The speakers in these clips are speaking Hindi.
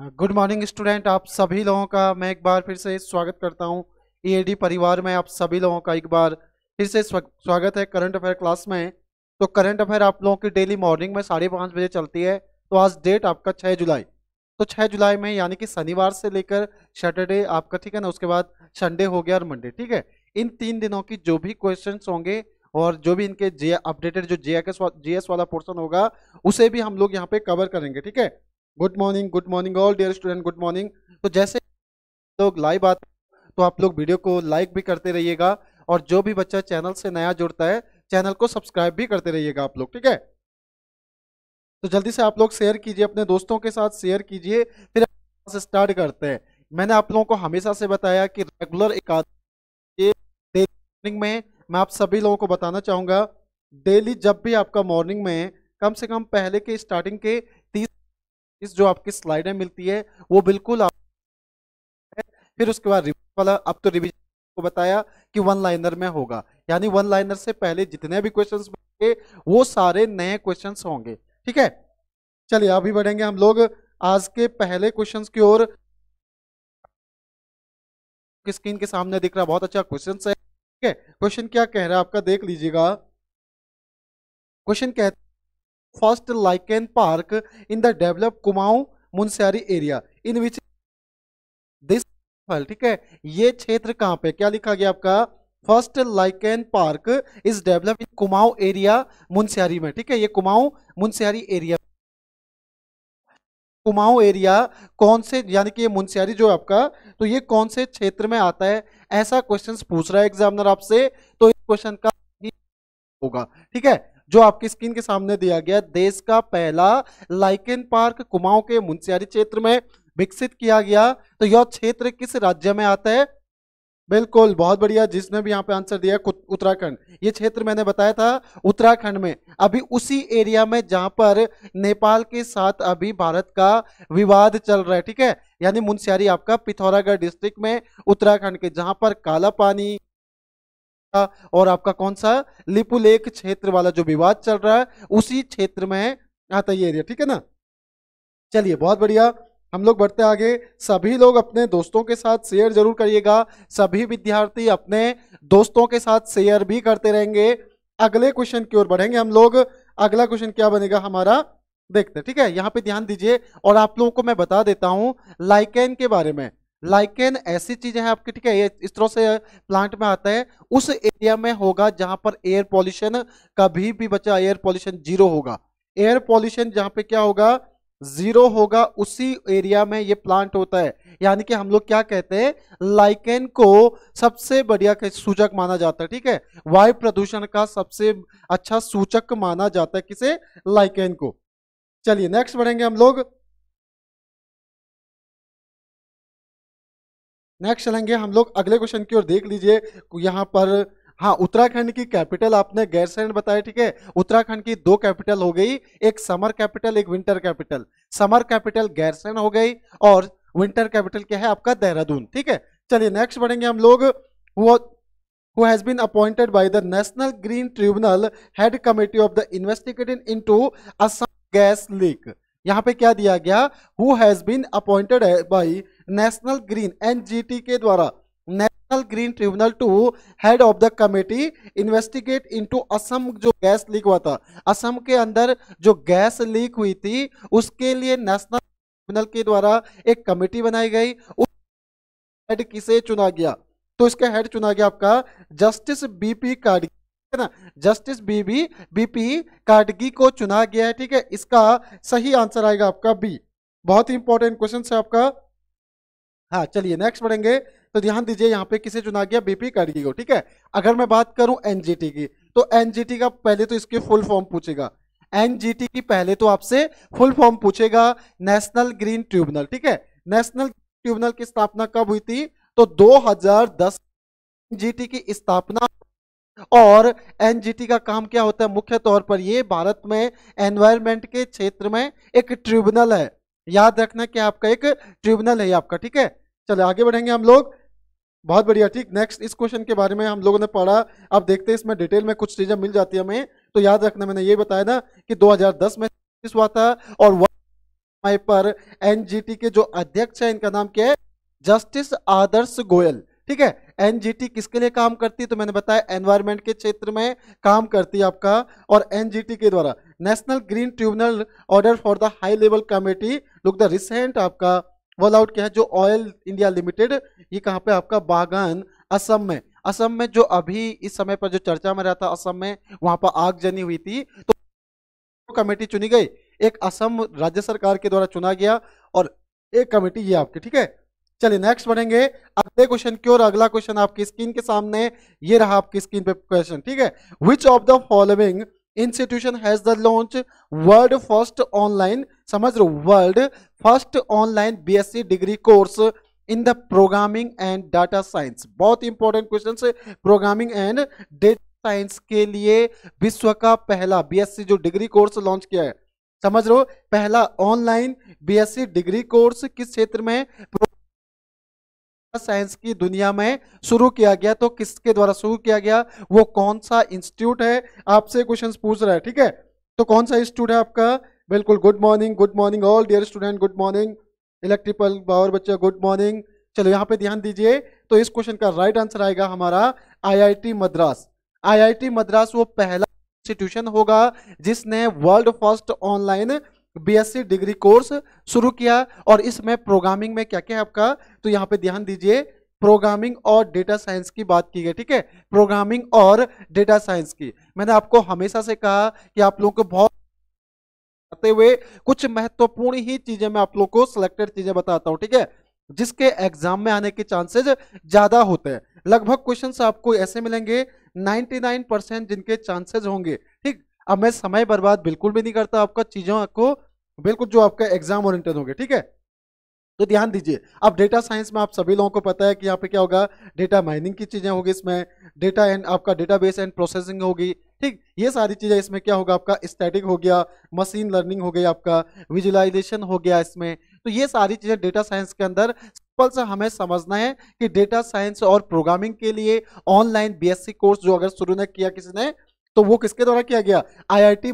गुड मॉर्निंग स्टूडेंट आप सभी लोगों का मैं एक बार फिर से स्वागत करता हूं ईएडी e परिवार में आप सभी लोगों का एक बार फिर से स्वागत है करंट अफेयर क्लास में तो करंट अफेयर आप लोगों की डेली मॉर्निंग में साढ़े पाँच बजे चलती है तो आज डेट आपका छः जुलाई तो छः जुलाई में यानी कि शनिवार से लेकर सैटरडे आपका ठीक है ना उसके बाद संडे हो गया और मंडे ठीक है इन तीन दिनों की जो भी क्वेश्चन होंगे और जो भी इनके जे अपडेटेड जो जे एस वाला पोर्सन होगा उसे भी हम लोग यहाँ पे कवर करेंगे ठीक है good morning good morning all dear student good morning तो जैसे लोग लाइव आते तो आप लोग वीडियो को लाइक भी करते रहिएगा और जो भी बच्चा चैनल से नया जुड़ता है चैनल को सब्सक्राइब भी करते रहिएगा आप लोग ठीक है तो जल्दी से आप लोग शेयर कीजिए अपने दोस्तों के साथ शेयर कीजिए फिर स्टार्ट करते हैं मैंने आप लोगों को हमेशा से बताया कि रेगुलर मॉर्निंग में मैं आप सभी लोगों को बताना चाहूँगा डेली जब भी आपका मॉर्निंग में कम से कम पहले के स्टार्टिंग के इस जो आपकी स्लाइडें मिलती है वो बिल्कुल आप फिर उसके बाद वाला अब तो रिविजन को बताया कि वन लाइनर में होगा यानी वन लाइनर से पहले जितने भी क्वेश्चन बनेंगे वो सारे नए क्वेश्चन होंगे ठीक है चलिए अभी बढ़ेंगे हम लोग आज के पहले क्वेश्चन की ओर स्क्रीन के सामने दिख रहा बहुत अच्छा क्वेश्चन है ठीक है क्वेश्चन क्या कह रहा है आपका देख लीजिएगा क्वेश्चन कहते first Lycan Park in the developed Kumaon Munsiyari area in which this ठीक है ये क्षेत्र कहां पे क्या लिखा गया आपका first lichen park is develop in Kumaon area Munsiyari में ठीक है ये कुमाऊ मुंसियारी एरिया कुमाऊ एरिया कौन से यानी कि ये मुंसियारी जो आपका तो ये कौन से क्षेत्र में आता है ऐसा क्वेश्चन पूछ रहा है एग्जामिनर आपसे तो इस क्वेश्चन का होगा ठीक है जो आपकी स्क्रीन के सामने दिया गया देश का पहला लाइकेन पार्क कुमाऊं के मुंसियारी क्षेत्र में विकसित किया गया तो यह क्षेत्र किस राज्य में आता है बिल्कुल बहुत बढ़िया जिसने भी यहाँ पे आंसर दिया उत्तराखंड ये क्षेत्र मैंने बताया था उत्तराखंड में अभी उसी एरिया में जहाँ पर नेपाल के साथ अभी भारत का विवाद चल रहा है ठीक है यानी मुंसियारी आपका पिथौरागढ़ डिस्ट्रिक्ट में उत्तराखंड के जहाँ पर काला पानी और आपका कौन सा लिपुलेख क्षेत्र वाला जो विवाद चल रहा है उसी क्षेत्र में आता ये एरिया ठीक है ना चलिए बहुत बढ़िया हम लोग बढ़ते आगे सभी लोग अपने दोस्तों के साथ शेयर जरूर करिएगा सभी विद्यार्थी अपने दोस्तों के साथ शेयर भी करते रहेंगे अगले क्वेश्चन की ओर बढ़ेंगे हम लोग अगला क्वेश्चन क्या बनेगा हमारा देखते ठीक है यहाँ पे ध्यान दीजिए और आप लोगों को मैं बता देता हूँ लाइकेन के बारे में लाइकेन ऐसी चीजें हैं आपकी ठीक है ये इस तरह से प्लांट में आता है उस एरिया में होगा जहां पर एयर पॉल्यूशन कभी भी बचा एयर पॉल्यूशन जीरो होगा एयर पॉल्यूशन जहां पे क्या होगा जीरो होगा उसी एरिया में ये प्लांट होता है यानी कि हम लोग क्या कहते हैं लाइकेन को सबसे बढ़िया सूचक माना जाता है ठीक है वायु प्रदूषण का सबसे अच्छा सूचक माना जाता है किसे लाइकेन को चलिए नेक्स्ट बढ़ेंगे हम लोग नेक्स्ट चलेंगे हम लोग अगले क्वेश्चन की ओर देख लीजिए यहाँ पर हाँ उत्तराखंड की कैपिटल आपने गैरसैन बताया ठीक है उत्तराखंड की दो कैपिटल हो गई एक समर कैपिटल एक winter capital summer capital Gairsain हो गई और विंटर कैपिटल क्या है आपका देहरादून ठीक है चलिए नेक्स्ट बढ़ेंगे हम लोग वो who has been appointed by the National Green Tribunal Head Committee of the Investigation into Assam Gas Leak. यहाँ पे क्या दिया गया who has been appointed by national green NGT के द्वारा national green tribunal to head of the committee investigate into Assam जो गैस लीक हुआ था असम के अंदर जो गैस लीक हुई थी उसके लिए नेशनल ट्रिब्यूनल के द्वारा एक कमेटी बनाई गई हेड किसे चुना गया तो इसका हेड चुना गया आपका जस्टिस बीपी कार्ड है ना जस्टिस बीबी बीपी काटगी को चुना गया है ठीक है इसका सही आंसर आएगा आपका बी बहुत ही इंपॉर्टेंट क्वेश्चन है आपका हाँ चलिए नेक्स्ट बढ़ेंगे तो ध्यान दीजिए यहाँ पे किसे चुना गया बीपी को ठीक है अगर मैं बात करूं एनजीटी की तो एनजीटी का पहले तो इसके फुल फॉर्म पूछेगा एनजीटी की पहले तो आपसे फुल फॉर्म पूछेगा नेशनल ग्रीन ट्रिब्यूनल ठीक है नेशनल ट्रिब्यूनल की स्थापना कब हुई थी तो 2010 एनजीटी की स्थापना और एनजीटी का काम क्या होता है मुख्य तौर पर यह भारत में एनवायरमेंट के क्षेत्र में एक ट्रिब्यूनल है याद रखना कि आपका एक ट्रिब्यूनल है आपका ठीक है चलो आगे बढ़ेंगे हम लोग बहुत बढ़िया ठीक नेक्स्ट इस क्वेश्चन के बारे में हम लोगों ने पढ़ा अब देखते हैं इसमें डिटेल में कुछ चीज़ें मिल जाती है हमें तो याद रखना मैंने ये बताया ना कि 2010 में हुआ था और समय पर एनजीटी के जो अध्यक्ष है इनका नाम क्या है जस्टिस आदर्श गोयल ठीक है एनजीटी किसके लिए काम करती है तो मैंने बताया एनवायरमेंट के क्षेत्र में काम करती है आपका और एनजीटी के द्वारा national green tribunal order for the high level committee look the recent आपका वॉल आउट क्या है जो ऑयल इंडिया लिमिटेड ये कहाँ पे आपका बागान असम में असम में जो अभी इस समय पर जो चर्चा में रहा था असम में वहां पर आग जनी हुई थी तो कमेटी चुनी गई एक असम राज्य सरकार के द्वारा चुना गया और एक कमेटी ये आपकी ठीक है चलिए नेक्स्ट बढ़ेंगे अगले क्वेश्चन की ओर अगला क्वेश्चन आपकी स्क्रीन के सामने ये रहा आपकी स्क्रीन पे क्वेश्चन ठीक है which of the following institution has the launch world first online समझ लो world first online BSc degree course in the programming and data science बहुत important question programming and data science के लिए विश्व का पहला बीएससी जो डिग्री कोर्स लॉन्च किया है समझ लो पहला ऑनलाइन बीएससी डिग्री कोर्स किस क्षेत्र में है? साइंस की दुनिया में शुरू किया गया तो किसके द्वारा शुरू किया गया वो कौन सा इंस्टीट्यूट है आपसे क्वेश्चन पूछ रहा है ठीक है तो कौन सा इंस्टीट्यूट है आपका बिल्कुल good morning good morning all dear student good morning electrical power बच्चे गुड मॉर्निंग चलो यहाँ पे ध्यान दीजिए तो इस क्वेश्चन का राइट आंसर आएगा हमारा आईआईटी मद्रास आईआईटी मद्रास वो पहला इंस्टीट्यूशन होगा जिसने world first online BSc degree course शुरू किया और इसमें प्रोग्रामिंग में क्या क्या है आपका तो यहाँ पे ध्यान दीजिए प्रोग्रामिंग और डेटा साइंस की बात की गई ठीक है प्रोग्रामिंग और डेटा साइंस की मैंने आपको हमेशा से कहा कि आप लोगों को बहुत आते हुए कुछ महत्वपूर्ण ही चीजें मैं आप लोग को सिलेक्टेड चीजें बताता हूँ ठीक है जिसके एग्जाम में आने के चांसेज ज्यादा होते हैं लगभग क्वेश्चन आपको ऐसे मिलेंगे 99 परसेंट जिनके चांसेज होंगे ठीक अब मैं समय बर्बाद बिल्कुल भी नहीं करता आपका चीजों को बिल्कुल जो आपका एग्जाम ओरिएंटेड होंगे ठीक है तो ध्यान दीजिए अब डेटा साइंस में आप सभी लोगों को पता है कि यहाँ पे क्या होगा डेटा माइनिंग की चीज़ें होगी इसमें डेटा एंड आपका डेटाबेस एंड प्रोसेसिंग होगी ठीक ये सारी चीज़ें इसमें क्या होगा आपका स्टैटिक हो गया मशीन लर्निंग हो गई आपका विजुलाइजेशन हो गया इसमें तो ये सारी चीज़ें डेटा साइंस के अंदर सिंपल से हमें समझना है कि डेटा साइंस और प्रोग्रामिंग के लिए ऑनलाइन बी कोर्स जो अगर शुरू ने किया किसी ने तो वो किसके द्वारा किया गया टी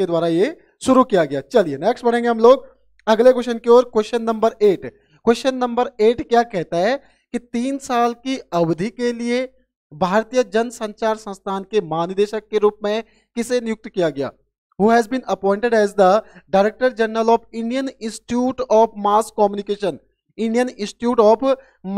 के द्वारा ये शुरू किया गया चलिए नेक्स्ट बढ़ेंगे हम लोग अगले क्वेश्चन की ओर question number eight question number eight क्या कहता है कि तीन साल की अवधि के लिए भारतीय जन संचार संस्थान के महानिदेशक के रूप में किसे नियुक्त किया गया who has been appointed as the director general of Indian institute of mass communication Indian institute of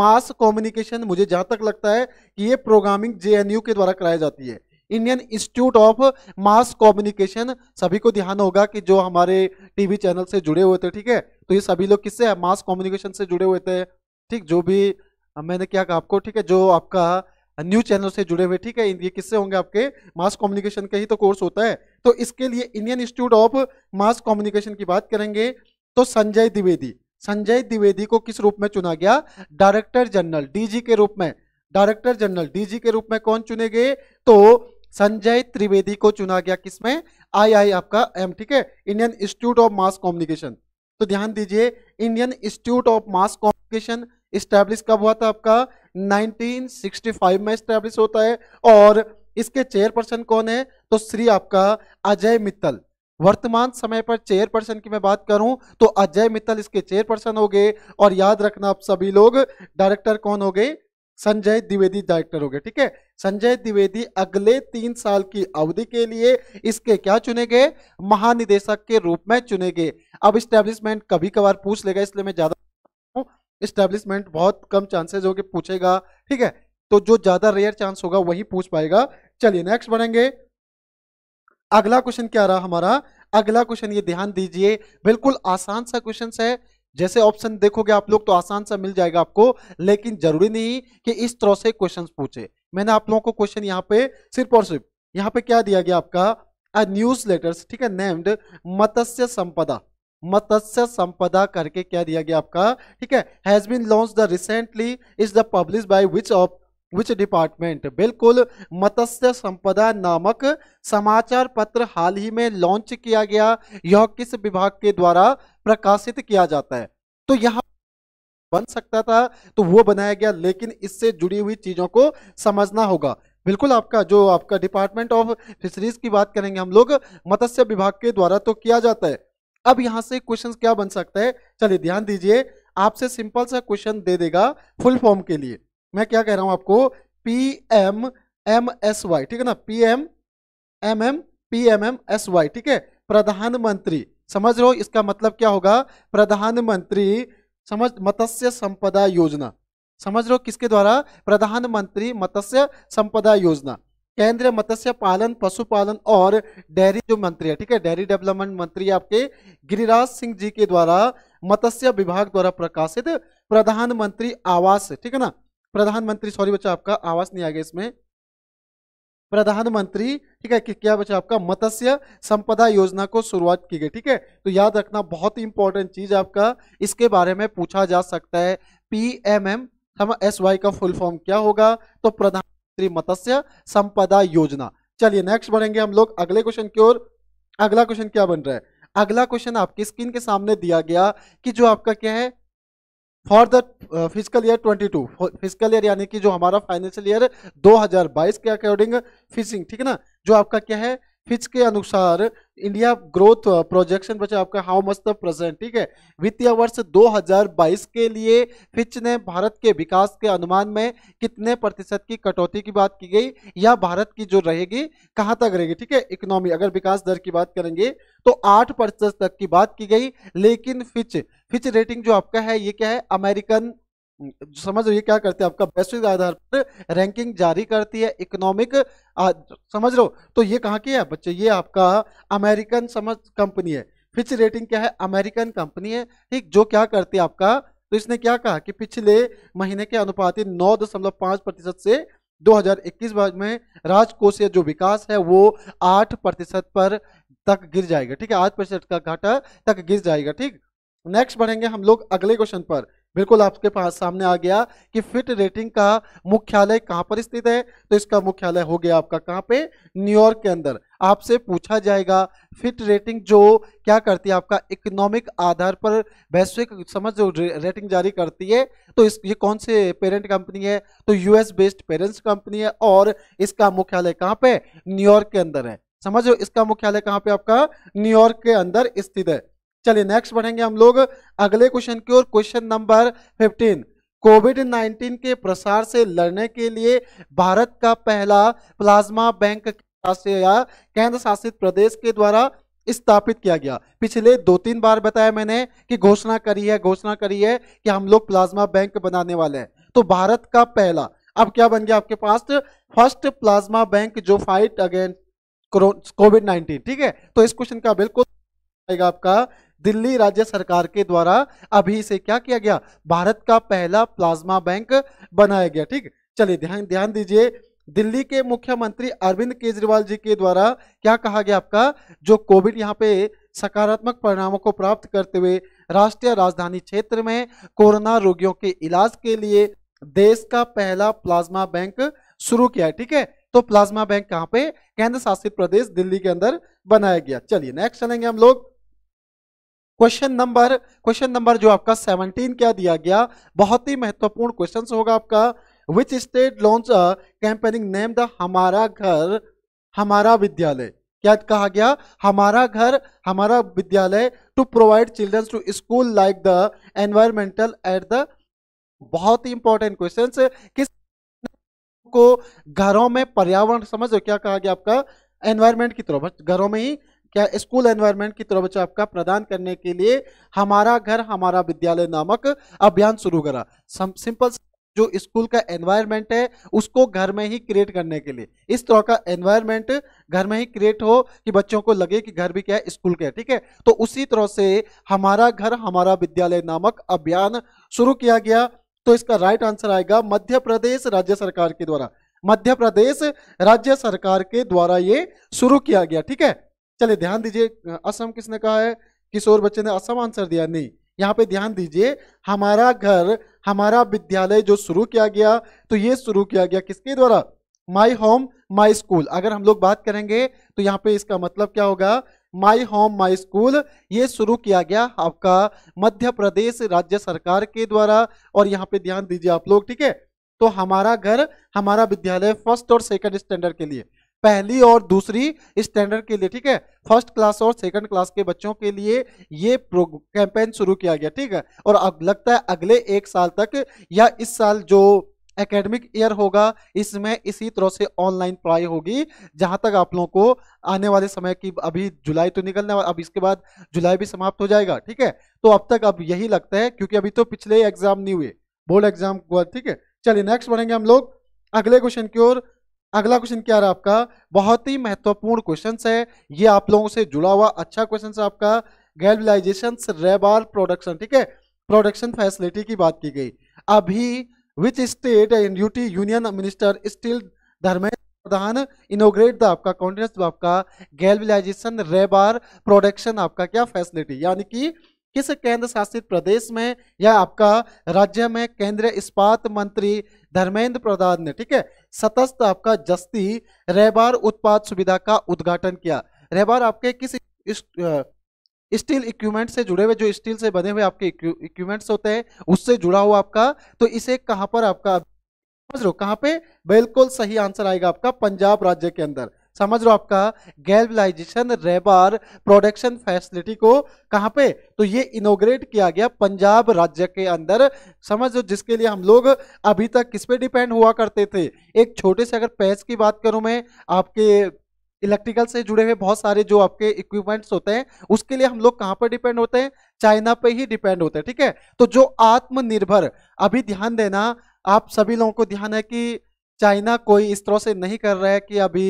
mass communication मुझे जहां तक लगता है कि ये प्रोग्रामिंग जेएनयू के द्वारा कराई जाती है Indian institute of mass communication सभी को ध्यान होगा कि जो हमारे टीवी चैनल से जुड़े हुए थे ठीक है तो ये सभी लोग किससे है मास कम्युनिकेशन से जुड़े हुए थे ठीक जो भी मैंने क्या कहा आपको ठीक है जो आपका न्यूज चैनल से जुड़े हुए ठीक है ये किससे होंगे आपके मास कम्युनिकेशन का ही तो कोर्स होता है तो इसके लिए Indian institute of mass communication की बात करेंगे तो संजय द्विवेदी संजय द्विवेदी को किस रूप में चुना गया डायरेक्टर जनरल डीजी के रूप में डायरेक्टर जनरल डीजी के रूप में कौन चुने गए तो संजय त्रिवेदी को चुना गया किसमें आई आई आपका एम ठीक है Indian institute of mass communication तो ध्यान दीजिए Indian institute of mass communication establish कब हुआ था आपका 1965 में स्टैब्लिश होता है और इसके चेयरपर्सन कौन है तो श्री आपका अजय मित्तल वर्तमान समय पर चेयरपर्सन की मैं बात करूं तो अजय मित्तल इसके चेयरपर्सन हो गए और याद रखना आप सभी लोग डायरेक्टर कौन हो गए संजय द्विवेदी डायरेक्टर हो गए ठीक है संजय द्विवेदी अगले तीन साल की अवधि के लिए इसके क्या चुने गए महानिदेशक के रूप में चुने गए अब स्टैब्लिशमेंट कभी कभार पूछ लेगा इसलिए मैं ज्यादा स्टैब्लिशमेंट बहुत कम चांसेस हो पूछेगा ठीक है तो जो ज्यादा रेयर चांस होगा वही पूछ पाएगा चलिए नेक्स्ट बढ़ेंगे अगला क्वेश्चन क्या रहा हमारा अगला क्वेश्चन ये ध्यान दीजिए बिल्कुल आसान सा क्वेश्चन है जैसे ऑप्शन देखोगे आप लोग तो आसान सा मिल जाएगा आपको लेकिन जरूरी नहीं कि इस तरह से क्वेश्चन पूछे मैंने आप लोगों को क्वेश्चन यहाँ पे सिर्फ और सिर्फ यहाँ पे क्या दिया गया आपका न्यूज लेटर्स ठीक है नेम्ड मत्स्य संपदा मत्स्य संपदा करके क्या दिया गया आपका ठीक है has been launch the recently is the publish by which of which department बिल्कुल मत्स्य संपदा नामक समाचार पत्र हाल ही में लॉन्च किया गया यह किस विभाग के द्वारा प्रकाशित किया जाता है तो यहाँ बन सकता था तो वो बनाया गया लेकिन इससे जुड़ी हुई चीजों को समझना होगा बिल्कुल आपका जो आपका डिपार्टमेंट ऑफ फिशरीज की बात करेंगे हम लोग मत्स्य विभाग के द्वारा तो किया जाता है अब यहाँ से क्वेश्चन क्या बन सकता है चलिए ध्यान दीजिए आपसे सिंपल सा क्वेश्चन दे देगा फुल फॉर्म के लिए मैं क्या कह रहा हूं आपको P M M S Y ठीक है ना P M M M P M M S Y ठीक है प्रधानमंत्री समझ रहे हो इसका मतलब क्या होगा प्रधानमंत्री समझ मत्स्य संपदा योजना समझ रहे हो किसके द्वारा प्रधानमंत्री मत्स्य संपदा योजना केंद्रीय मत्स्य पालन पशुपालन और डेयरी जो मंत्री है ठीक है डेयरी डेवलपमेंट मंत्री आपके गिरिराज सिंह जी के द्वारा मत्स्य विभाग द्वारा प्रकाशित प्रधानमंत्री आवास ठीक है ना प्रधानमंत्री सॉरी बच्चा आपका आवास नहीं आ गया इसमें प्रधानमंत्री ठीक है कि क्या बच्चा आपका मत्स्य संपदा योजना को शुरुआत की गई ठीक है तो याद रखना बहुत ही इंपॉर्टेंट चीज आपका इसके बारे में पूछा जा सकता है P M M S Y का फुल फॉर्म क्या होगा तो प्रधानमंत्री मत्स्य संपदा योजना चलिए नेक्स्ट बढ़ेंगे हम लोग अगले क्वेश्चन की ओर अगला क्वेश्चन क्या बन रहा है अगला क्वेश्चन आपकी स्क्रीन के सामने दिया गया कि जो आपका क्या है for the physical year 22 physical year यानी कि जो हमारा फाइनेंशियल ईयर 2022 के अकॉर्डिंग फिशिंग ठीक है ना जो आपका क्या है फिच के अनुसार इंडिया ग्रोथ प्रोजेक्शन बचा आपका हाउ मच द प्रेजेंट ठीक है वित्तीय वर्ष 2022 के लिए फिच ने भारत के विकास के अनुमान में कितने प्रतिशत की कटौती की बात की गई या भारत की जो रहेगी कहां तक रहेगी ठीक है इकोनॉमी अगर विकास दर की बात करेंगे तो आठ प्रतिशत तक की बात की गई लेकिन फिच फिच रेटिंग जो आपका है ये क्या है अमेरिकन समझ रही है क्या करते हैं आपका वैश्विक आधार पर रैंकिंग जारी करती है इकोनॉमिक समझ लो तो ये कहाँ की है बच्चे ये आपका अमेरिकन समझ कंपनी है फिच रेटिंग क्या है अमेरिकन कंपनी है ठीक जो क्या करती है आपका तो इसने क्या कहा कि पिछले महीने के अनुपात नौ दशमलव पाँच प्रतिशत से 2021 में राजकोषीय जो विकास है वो आठ प्रतिशत पर तक गिर जाएगा ठीक है आठ प्रतिशत का घाटा तक गिर जाएगा ठीक नेक्स्ट बढ़ेंगे हम लोग अगले क्वेश्चन पर बिल्कुल आपके पास सामने आ गया कि फिट रेटिंग का मुख्यालय कहां पर स्थित है तो इसका मुख्यालय हो गया आपका कहां पे न्यूयॉर्क के अंदर आपसे पूछा जाएगा फिट रेटिंग जो क्या करती है आपका इकोनॉमिक आधार पर वैश्विक समझ जो रेटिंग जारी करती है तो इस ये कौन से पेरेंट कंपनी है तो यूएस बेस्ड पेरेंट्स कंपनी है और इसका मुख्यालय कहाँ पे न्यूयॉर्क के अंदर है समझो इसका मुख्यालय कहाँ पे आपका न्यूयॉर्क के अंदर स्थित है चलिए नेक्स्ट बढ़ेंगे हम लोग अगले क्वेश्चन की ओर क्वेश्चन नंबर फिफ्टीन कोविड 19 के प्रसार से लड़ने के लिए भारत का पहला प्लाज्मा बैंक या केंद्र शासित प्रदेश के द्वारा स्थापित किया गया पिछले दो तीन बार बताया मैंने कि घोषणा करी है घोषणा करी है कि हम लोग प्लाज्मा बैंक बनाने वाले हैं तो भारत का पहला अब क्या बन गया आपके पास फर्स्ट प्लाज्मा बैंक जो फाइट अगेंस्ट कोविड नाइन्टीन ठीक है तो इस क्वेश्चन का बिल्कुल आएगा आपका दिल्ली राज्य सरकार के द्वारा अभी से क्या किया गया भारत का पहला प्लाज्मा बैंक बनाया गया ठीक चलिए ध्यान ध्यान दीजिए दिल्ली के मुख्यमंत्री अरविंद केजरीवाल जी के द्वारा क्या कहा गया आपका जो कोविड यहाँ पे सकारात्मक परिणामों को प्राप्त करते हुए राष्ट्रीय राजधानी क्षेत्र में कोरोना रोगियों के इलाज के लिए देश का पहला प्लाज्मा बैंक शुरू किया है ठीक है तो प्लाज्मा बैंक कहाँ पे केंद्र शासित प्रदेश दिल्ली के अंदर बनाया गया चलिए नेक्स्ट चलेंगे हम लोग क्वेश्चन नंबर क्वेश्चन नंबर जो आपका 17 क्या दिया गया बहुत ही महत्वपूर्ण क्वेश्चन होगा आपका which state launch campaigning name the हमारा घर हमारा विद्यालय क्या कहा गया हमारा घर हमारा विद्यालय to provide childrens to school like the environmental at the बहुत ही इंपॉर्टेंट क्वेश्चन किस को घरों में पर्यावरण समझ क्या कहा गया आपका एनवायरमेंट की तरफ घरों में ही क्या स्कूल एनवायरनमेंट की तरफ आपका प्रदान करने के लिए हमारा घर हमारा विद्यालय नामक अभियान शुरू करा सिंपल जो स्कूल का एनवायरनमेंट है उसको घर में ही क्रिएट करने के लिए इस तरह का एनवायरनमेंट घर में ही क्रिएट हो कि बच्चों को लगे कि घर भी क्या है स्कूल क्या है ठीक है तो उसी तरह से हमारा घर हमारा विद्यालय नामक अभियान शुरू किया गया तो इसका राइट आंसर आएगा मध्य प्रदेश राज्य सरकार के द्वारा मध्य प्रदेश राज्य सरकार के द्वारा ये शुरू किया गया ठीक है चले ध्यान दीजिए असम किसने कहा है किशोर बच्चे ने असम आंसर दिया नहीं यहाँ पे ध्यान दीजिए हमारा घर हमारा विद्यालय जो शुरू किया गया तो ये शुरू किया गया किसके द्वारा माई होम माई स्कूल अगर हम लोग बात करेंगे तो यहाँ पे इसका मतलब क्या होगा माई होम माई स्कूल ये शुरू किया गया आपका मध्य प्रदेश राज्य सरकार के द्वारा और यहाँ पे ध्यान दीजिए आप लोग ठीक है तो हमारा घर हमारा विद्यालय फर्स्ट और सेकंड स्टैंडर्ड के लिए पहली और दूसरी स्टैंडर्ड के लिए ठीक है फर्स्ट क्लास और सेकंड क्लास के बच्चों के लिए ये कैंपेन शुरू किया गया ठीक है और अब लगता है अगले एक साल तक या इस साल जो एकेडमिक ईयर होगा इसमें इसी तरह से ऑनलाइन पढ़ाई होगी जहां तक आप लोगों को आने वाले समय की अभी जुलाई तो निकलने वाला अब इसके बाद जुलाई भी समाप्त हो जाएगा ठीक है तो अब तक अब यही लगता है क्योंकि अभी तो पिछले एग्जाम नहीं हुए बोर्ड एग्जाम हुआ ठीक है चलिए नेक्स्ट बढ़ेंगे हम लोग अगले क्वेश्चन की ओर अगला क्वेश्चन क्या रहा आपका बहुत ही महत्वपूर्ण क्वेश्चन है ये आप लोगों से जुड़ा हुआ अच्छा क्वेश्चन है आपका गैल्बलाइजेशन रेबार प्रोडक्शन ठीक है प्रोडक्शन फैसिलिटी की बात की गई अभी which state and UT union minister still Dharmendra Pradhan inaugurate the आपका कॉन्टिन्यूस आपका गैल्बलाइजेशन रेबार प्रोडक्शन आपका क्या फैसिलिटी यानी कि किस केंद्र शासित प्रदेश में या आपका राज्य में केंद्रीय इस्पात मंत्री धर्मेंद्र प्रधान ने ठीक है सतस्त आपका जस्ती रहबार उत्पाद सुविधा का उद्घाटन किया रहबार आपके किस स्टील इक्विपमेंट से जुड़े हुए जो स्टील से बने हुए आपके इक्विपमेंट्स होते हैं उससे जुड़ा हुआ आपका तो इसे कहां पर आपका समझ लो कहां पे बिल्कुल सही आंसर आएगा आपका पंजाब राज्य के अंदर समझ लो आपका गैल्बलाइजेशन रेबार प्रोडक्शन फैसिलिटी को कहाँ पे तो ये इनोग्रेट किया गया पंजाब राज्य के अंदर समझ लो जिसके लिए हम लोग अभी तक किस पे डिपेंड हुआ करते थे एक छोटे से अगर पैस की बात करूँ मैं आपके इलेक्ट्रिकल से जुड़े हुए बहुत सारे जो आपके इक्विपमेंट्स होते हैं उसके लिए हम लोग कहाँ पर डिपेंड होते हैं चाइना पे ही डिपेंड होते हैं ठीक है तो जो आत्मनिर्भर अभी ध्यान देना आप सभी लोगों को ध्यान है कि चाइना कोई इस तरह से नहीं कर रहा है कि अभी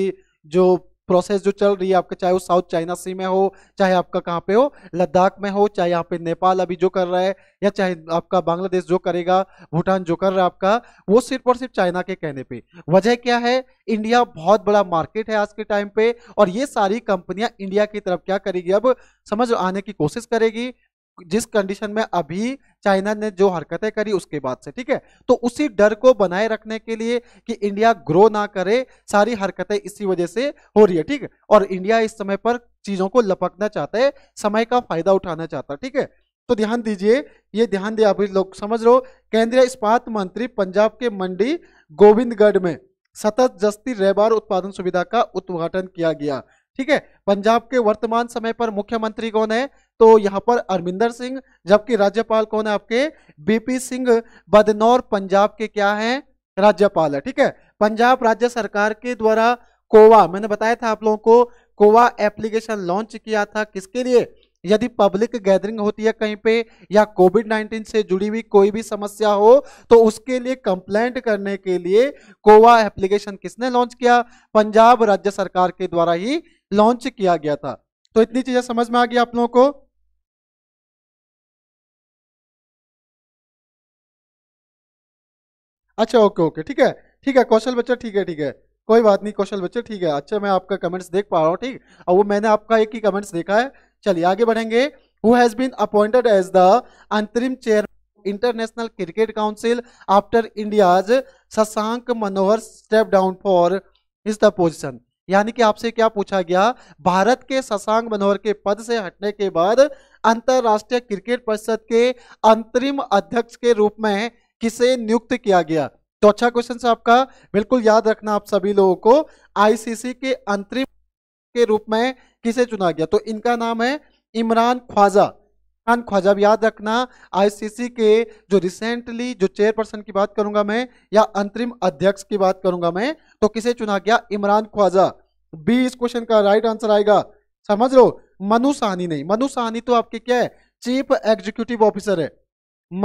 जो प्रोसेस जो चल रही है आपका चाहे वो साउथ चाइना सी में हो चाहे आपका कहाँ पे हो लद्दाख में हो चाहे यहाँ पे नेपाल अभी जो कर रहा है या चाहे आपका बांग्लादेश जो करेगा भूटान जो कर रहा है आपका वो सिर्फ और सिर्फ चाइना के कहने पे वजह क्या है इंडिया बहुत बड़ा मार्केट है आज के टाइम पे और ये सारी कंपनियां इंडिया की तरफ क्या करेगी अब समझ आने की कोशिश करेगी जिस कंडीशन में अभी चाइना ने जो हरकतें करी उसके बाद से ठीक है तो उसी डर को बनाए रखने के लिए कि इंडिया ग्रो ना करे सारी हरकतें इसी वजह से हो रही है ठीक है और इंडिया इस समय पर चीजों को लपकना चाहता है समय का फायदा उठाना चाहता है ठीक है तो ध्यान दीजिए ये ध्यान दिया अभी लोग समझ लो केंद्रीय इस्पात मंत्री पंजाब के मंडी गोविंदगढ़ में सतत जस्ती रेबार उत्पादन सुविधा का उद्घाटन किया गया ठीक है पंजाब के वर्तमान समय पर मुख्यमंत्री कौन है तो यहाँ पर अरमिंदर सिंह जबकि राज्यपाल कौन है आपके बीपी सिंह बदनौर पंजाब के क्या है राज्यपाल है ठीक है पंजाब राज्य सरकार के द्वारा कोवा मैंने बताया था आप लोगों को कोवा एप्लीकेशन लॉन्च किया था किसके लिए यदि पब्लिक गैदरिंग होती है कहीं पे या कोविड 19 से जुड़ी हुई कोई भी समस्या हो तो उसके लिए कंप्लेंट करने के लिए कोवा एप्लीकेशन किसने लॉन्च किया पंजाब राज्य सरकार के द्वारा ही लॉन्च किया गया था तो इतनी चीजें समझ में आ गई आप लोगों को अच्छा ओके ओके ठीक है ठीक है कौशल बच्चा ठीक है ठीक है कोई बात नहीं कौशल बच्चे ठीक है अच्छा मैं आपका कमेंट्स देख पा रहा हूँ ठीक और वो मैंने आपका एक ही कमेंट्स देखा है चलिए आगे बढ़ेंगे who has been appointed as the अंतरिम chair international cricket council after India's Shashank Manohar step down for is the position यानी कि आपसे क्या पूछा गया भारत के शशांक मनोहर के पद से हटने के बाद अंतरराष्ट्रीय क्रिकेट परिषद के अंतरिम अध्यक्ष के रूप में किसे नियुक्त किया गया तो अच्छा क्वेश्चन आपका बिल्कुल याद रखना आप सभी लोगों को आईसीसी के अंतरिम के रूप में किसे चुना गया तो इनका नाम है इमरान ख्वाजा खान ख्वाजा याद रखना आईसीसी के जो रिसेंटली जो चेयरपर्सन की बात करूंगा मैं या अंतरिम अध्यक्ष की बात करूंगा मैं तो किसे चुना गया इमरान ख्वाजा बी इस क्वेश्चन का राइट आंसर आएगा समझ लो मनु सहनी नहीं मनु सहनी तो आपके क्या है चीफ एग्जीक्यूटिव ऑफिसर है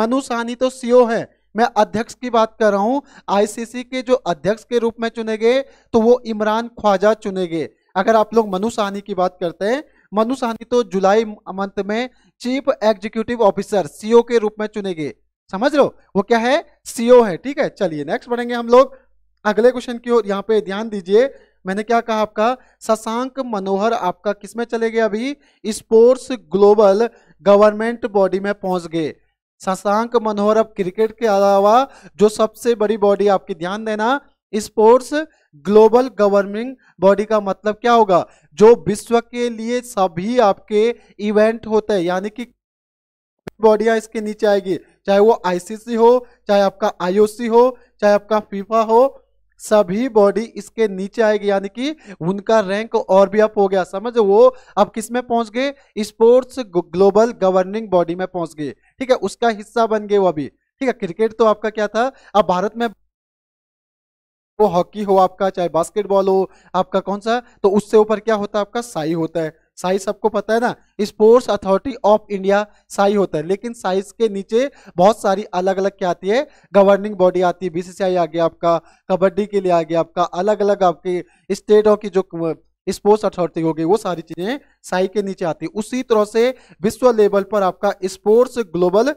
मनु सहनी तो सीओ e है मैं अध्यक्ष की बात कर रहा हूं आईसीसी के जो अध्यक्ष के रूप में चुने गए तो वो इमरान ख्वाजा चुने गए अगर आप लोग मनु सहनी की बात करते हैं मनु सहनी तो जुलाई मंथ में चीफ एग्जीक्यूटिव ऑफिसर सीओ के रूप में चुने गए समझ लो वो क्या है सीओ है ठीक है चलिए नेक्स्ट बढ़ेंगे हम लोग अगले क्वेश्चन की ओर यहाँ पे ध्यान दीजिए मैंने क्या कहा आपका शशांक मनोहर आपका किसमें चले गए अभी स्पोर्ट्स ग्लोबल गवर्नमेंट बॉडी में पहुंच गए शशांक मनोहर अब क्रिकेट के अलावा जो सबसे बड़ी बॉडी आपकी ध्यान देना स्पोर्ट्स ग्लोबल गवर्निंग बॉडी का मतलब क्या होगा जो विश्व के लिए सभी आपके इवेंट होते हैं यानी कि बॉडियां इसके नीचे आएगी चाहे वो आईसीसी हो चाहे आपका आईओसी हो चाहे आपका फीफा हो सभी बॉडी इसके नीचे आएगी यानी कि उनका रैंक और भी अप हो गया समझ वो अब किस में पहुंच गए स्पोर्ट्स ग्लोबल गवर्निंग बॉडी में पहुंच गए ठीक है उसका हिस्सा बन गए वो अभी ठीक है क्रिकेट तो आपका क्या था अब भारत में वो हॉकी हो आपका चाहे बास्केटबॉल हो आपका कौन सा तो उससे ऊपर क्या होता है आपका साई होता है साई सबको पता है ना sports authority of India SAI होता है लेकिन साइज के नीचे बहुत सारी अलग अलग क्या आती है गवर्निंग बॉडी आती है बीसीसीआई आ गया आपका कबड्डी के लिए आ गया आपका अलग अलग आपके स्टेटों की जो स्पोर्ट्स अथॉरिटी हो गई वो सारी चीजें साई के नीचे आती है उसी तरह से विश्व लेवल पर आपका स्पोर्ट्स ग्लोबल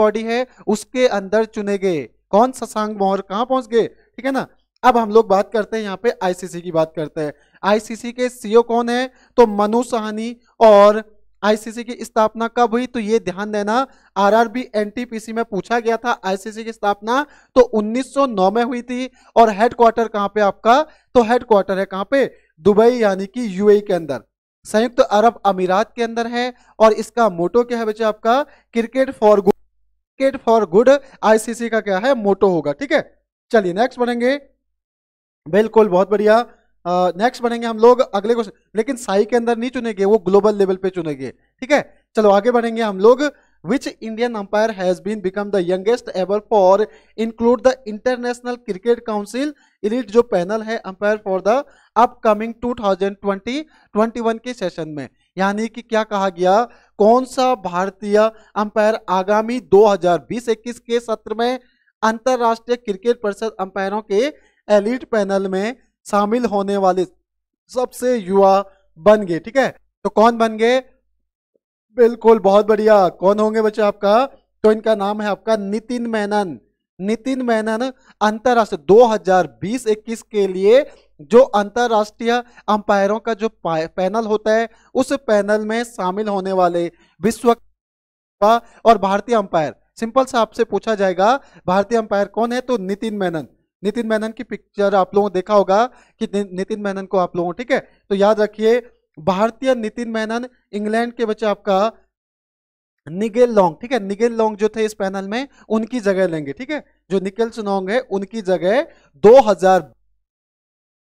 बॉडी है उसके अंदर चुने गए कौन सांग मोहर कहाँ पहुंच गए ठीक है ना अब हम लोग बात करते हैं यहाँ पे आईसीसी की बात करते हैं आईसीसी के सीईओ e कौन है तो मनु सहानी और आईसीसी की स्थापना कब हुई तो ये ध्यान देना आरआरबी एनटीपीसी में पूछा गया था आईसीसी की स्थापना तो 1909 में हुई थी और हेडक्वार्टर कहाँ पे आपका तो हेडक्वार्टर है कहाँ पे दुबई यानी कि यूएई e के अंदर संयुक्त अरब अमीरात के अंदर है और इसका मोटो क्या है बच्चे आपका cricket for good cricket for good ICC का क्या है मोटो होगा ठीक है चलिए नेक्स्ट बढ़ेंगे बिल्कुल बहुत बढ़िया नेक्स्ट बढ़ेंगे हम लोग अगले क्वेश्चन लेकिन साई के अंदर नहीं चुनेंगे वो ग्लोबल लेवल पे चुनेंगे ठीक है चलो आगे बढ़ेंगे हम लोग which Indian umpire has been become the youngest ever for include the international cricket council elite जो पैनल है अंपायर फॉर द अपकमिंग 2020 21 के सेशन में यानी कि क्या कहा गया कौन सा भारतीय अंपायर आगामी 2020-21 के सत्र में अंतर्राष्ट्रीय क्रिकेट परिषद अंपायरों के एलिट पैनल में शामिल होने वाले सबसे युवा बन गए ठीक है तो कौन बन गए बिल्कुल बहुत बढ़िया कौन होंगे बच्चे आपका तो इनका नाम है आपका नितिन मेनन नितिन मेनन अंतर्राष्ट्रीय 2020-21 के लिए जो अंतर्राष्ट्रीय अंपायरों का जो पैनल होता है उस पैनल में शामिल होने वाले विश्व और भारतीय अंपायर सिंपल सा आपसे पूछा जाएगा भारतीय अंपायर कौन है तो नितिन मेनन नितिन मेनन की पिक्चर आप लोगों देखा होगा कि नितिन मेनन को आप लोगों ठीक है तो याद रखिए भारतीय नितिन मेनन इंग्लैंड के बच्चे आपका निगेल लॉन्ग ठीक है निगेल लॉन्ग जो थे इस पैनल में उनकी जगह लेंगे ठीक है जो निकेल सुनोंग है उनकी जगह दो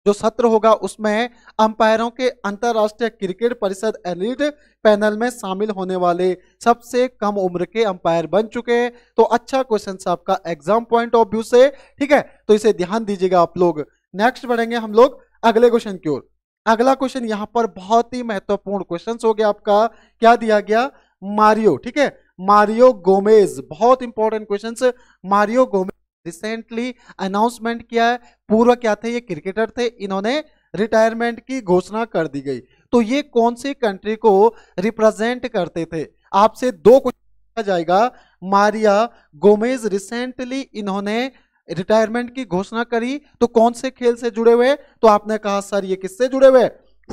जो सत्र होगा उसमें अंपायरों के अंतर्राष्ट्रीय क्रिकेट परिषद एलिड पैनल में शामिल होने वाले सबसे कम उम्र के अंपायर बन चुके हैं तो अच्छा क्वेश्चन आपका एग्जाम पॉइंट ऑफ व्यू से ठीक है तो इसे ध्यान दीजिएगा आप लोग नेक्स्ट बढ़ेंगे हम लोग अगले क्वेश्चन की ओर अगला क्वेश्चन यहाँ पर बहुत ही महत्वपूर्ण क्वेश्चन हो गया आपका क्या दिया गया मारियो ठीक है मारियो गोमेज बहुत important question Mario Gomez recently announcement किया है पूर्व क्या थे ये क्रिकेटर थे इन्होंने रिटायरमेंट की घोषणा कर दी गई तो ये कौन सी कंट्री को रिप्रेजेंट करते थे आपसे दो क्वेश्चन जाएगा मारिया गोमेज रिसेंटली इन्होंने रिटायरमेंट की घोषणा करी तो कौन से खेल से जुड़े हुए तो आपने कहा सर ये किससे जुड़े हुए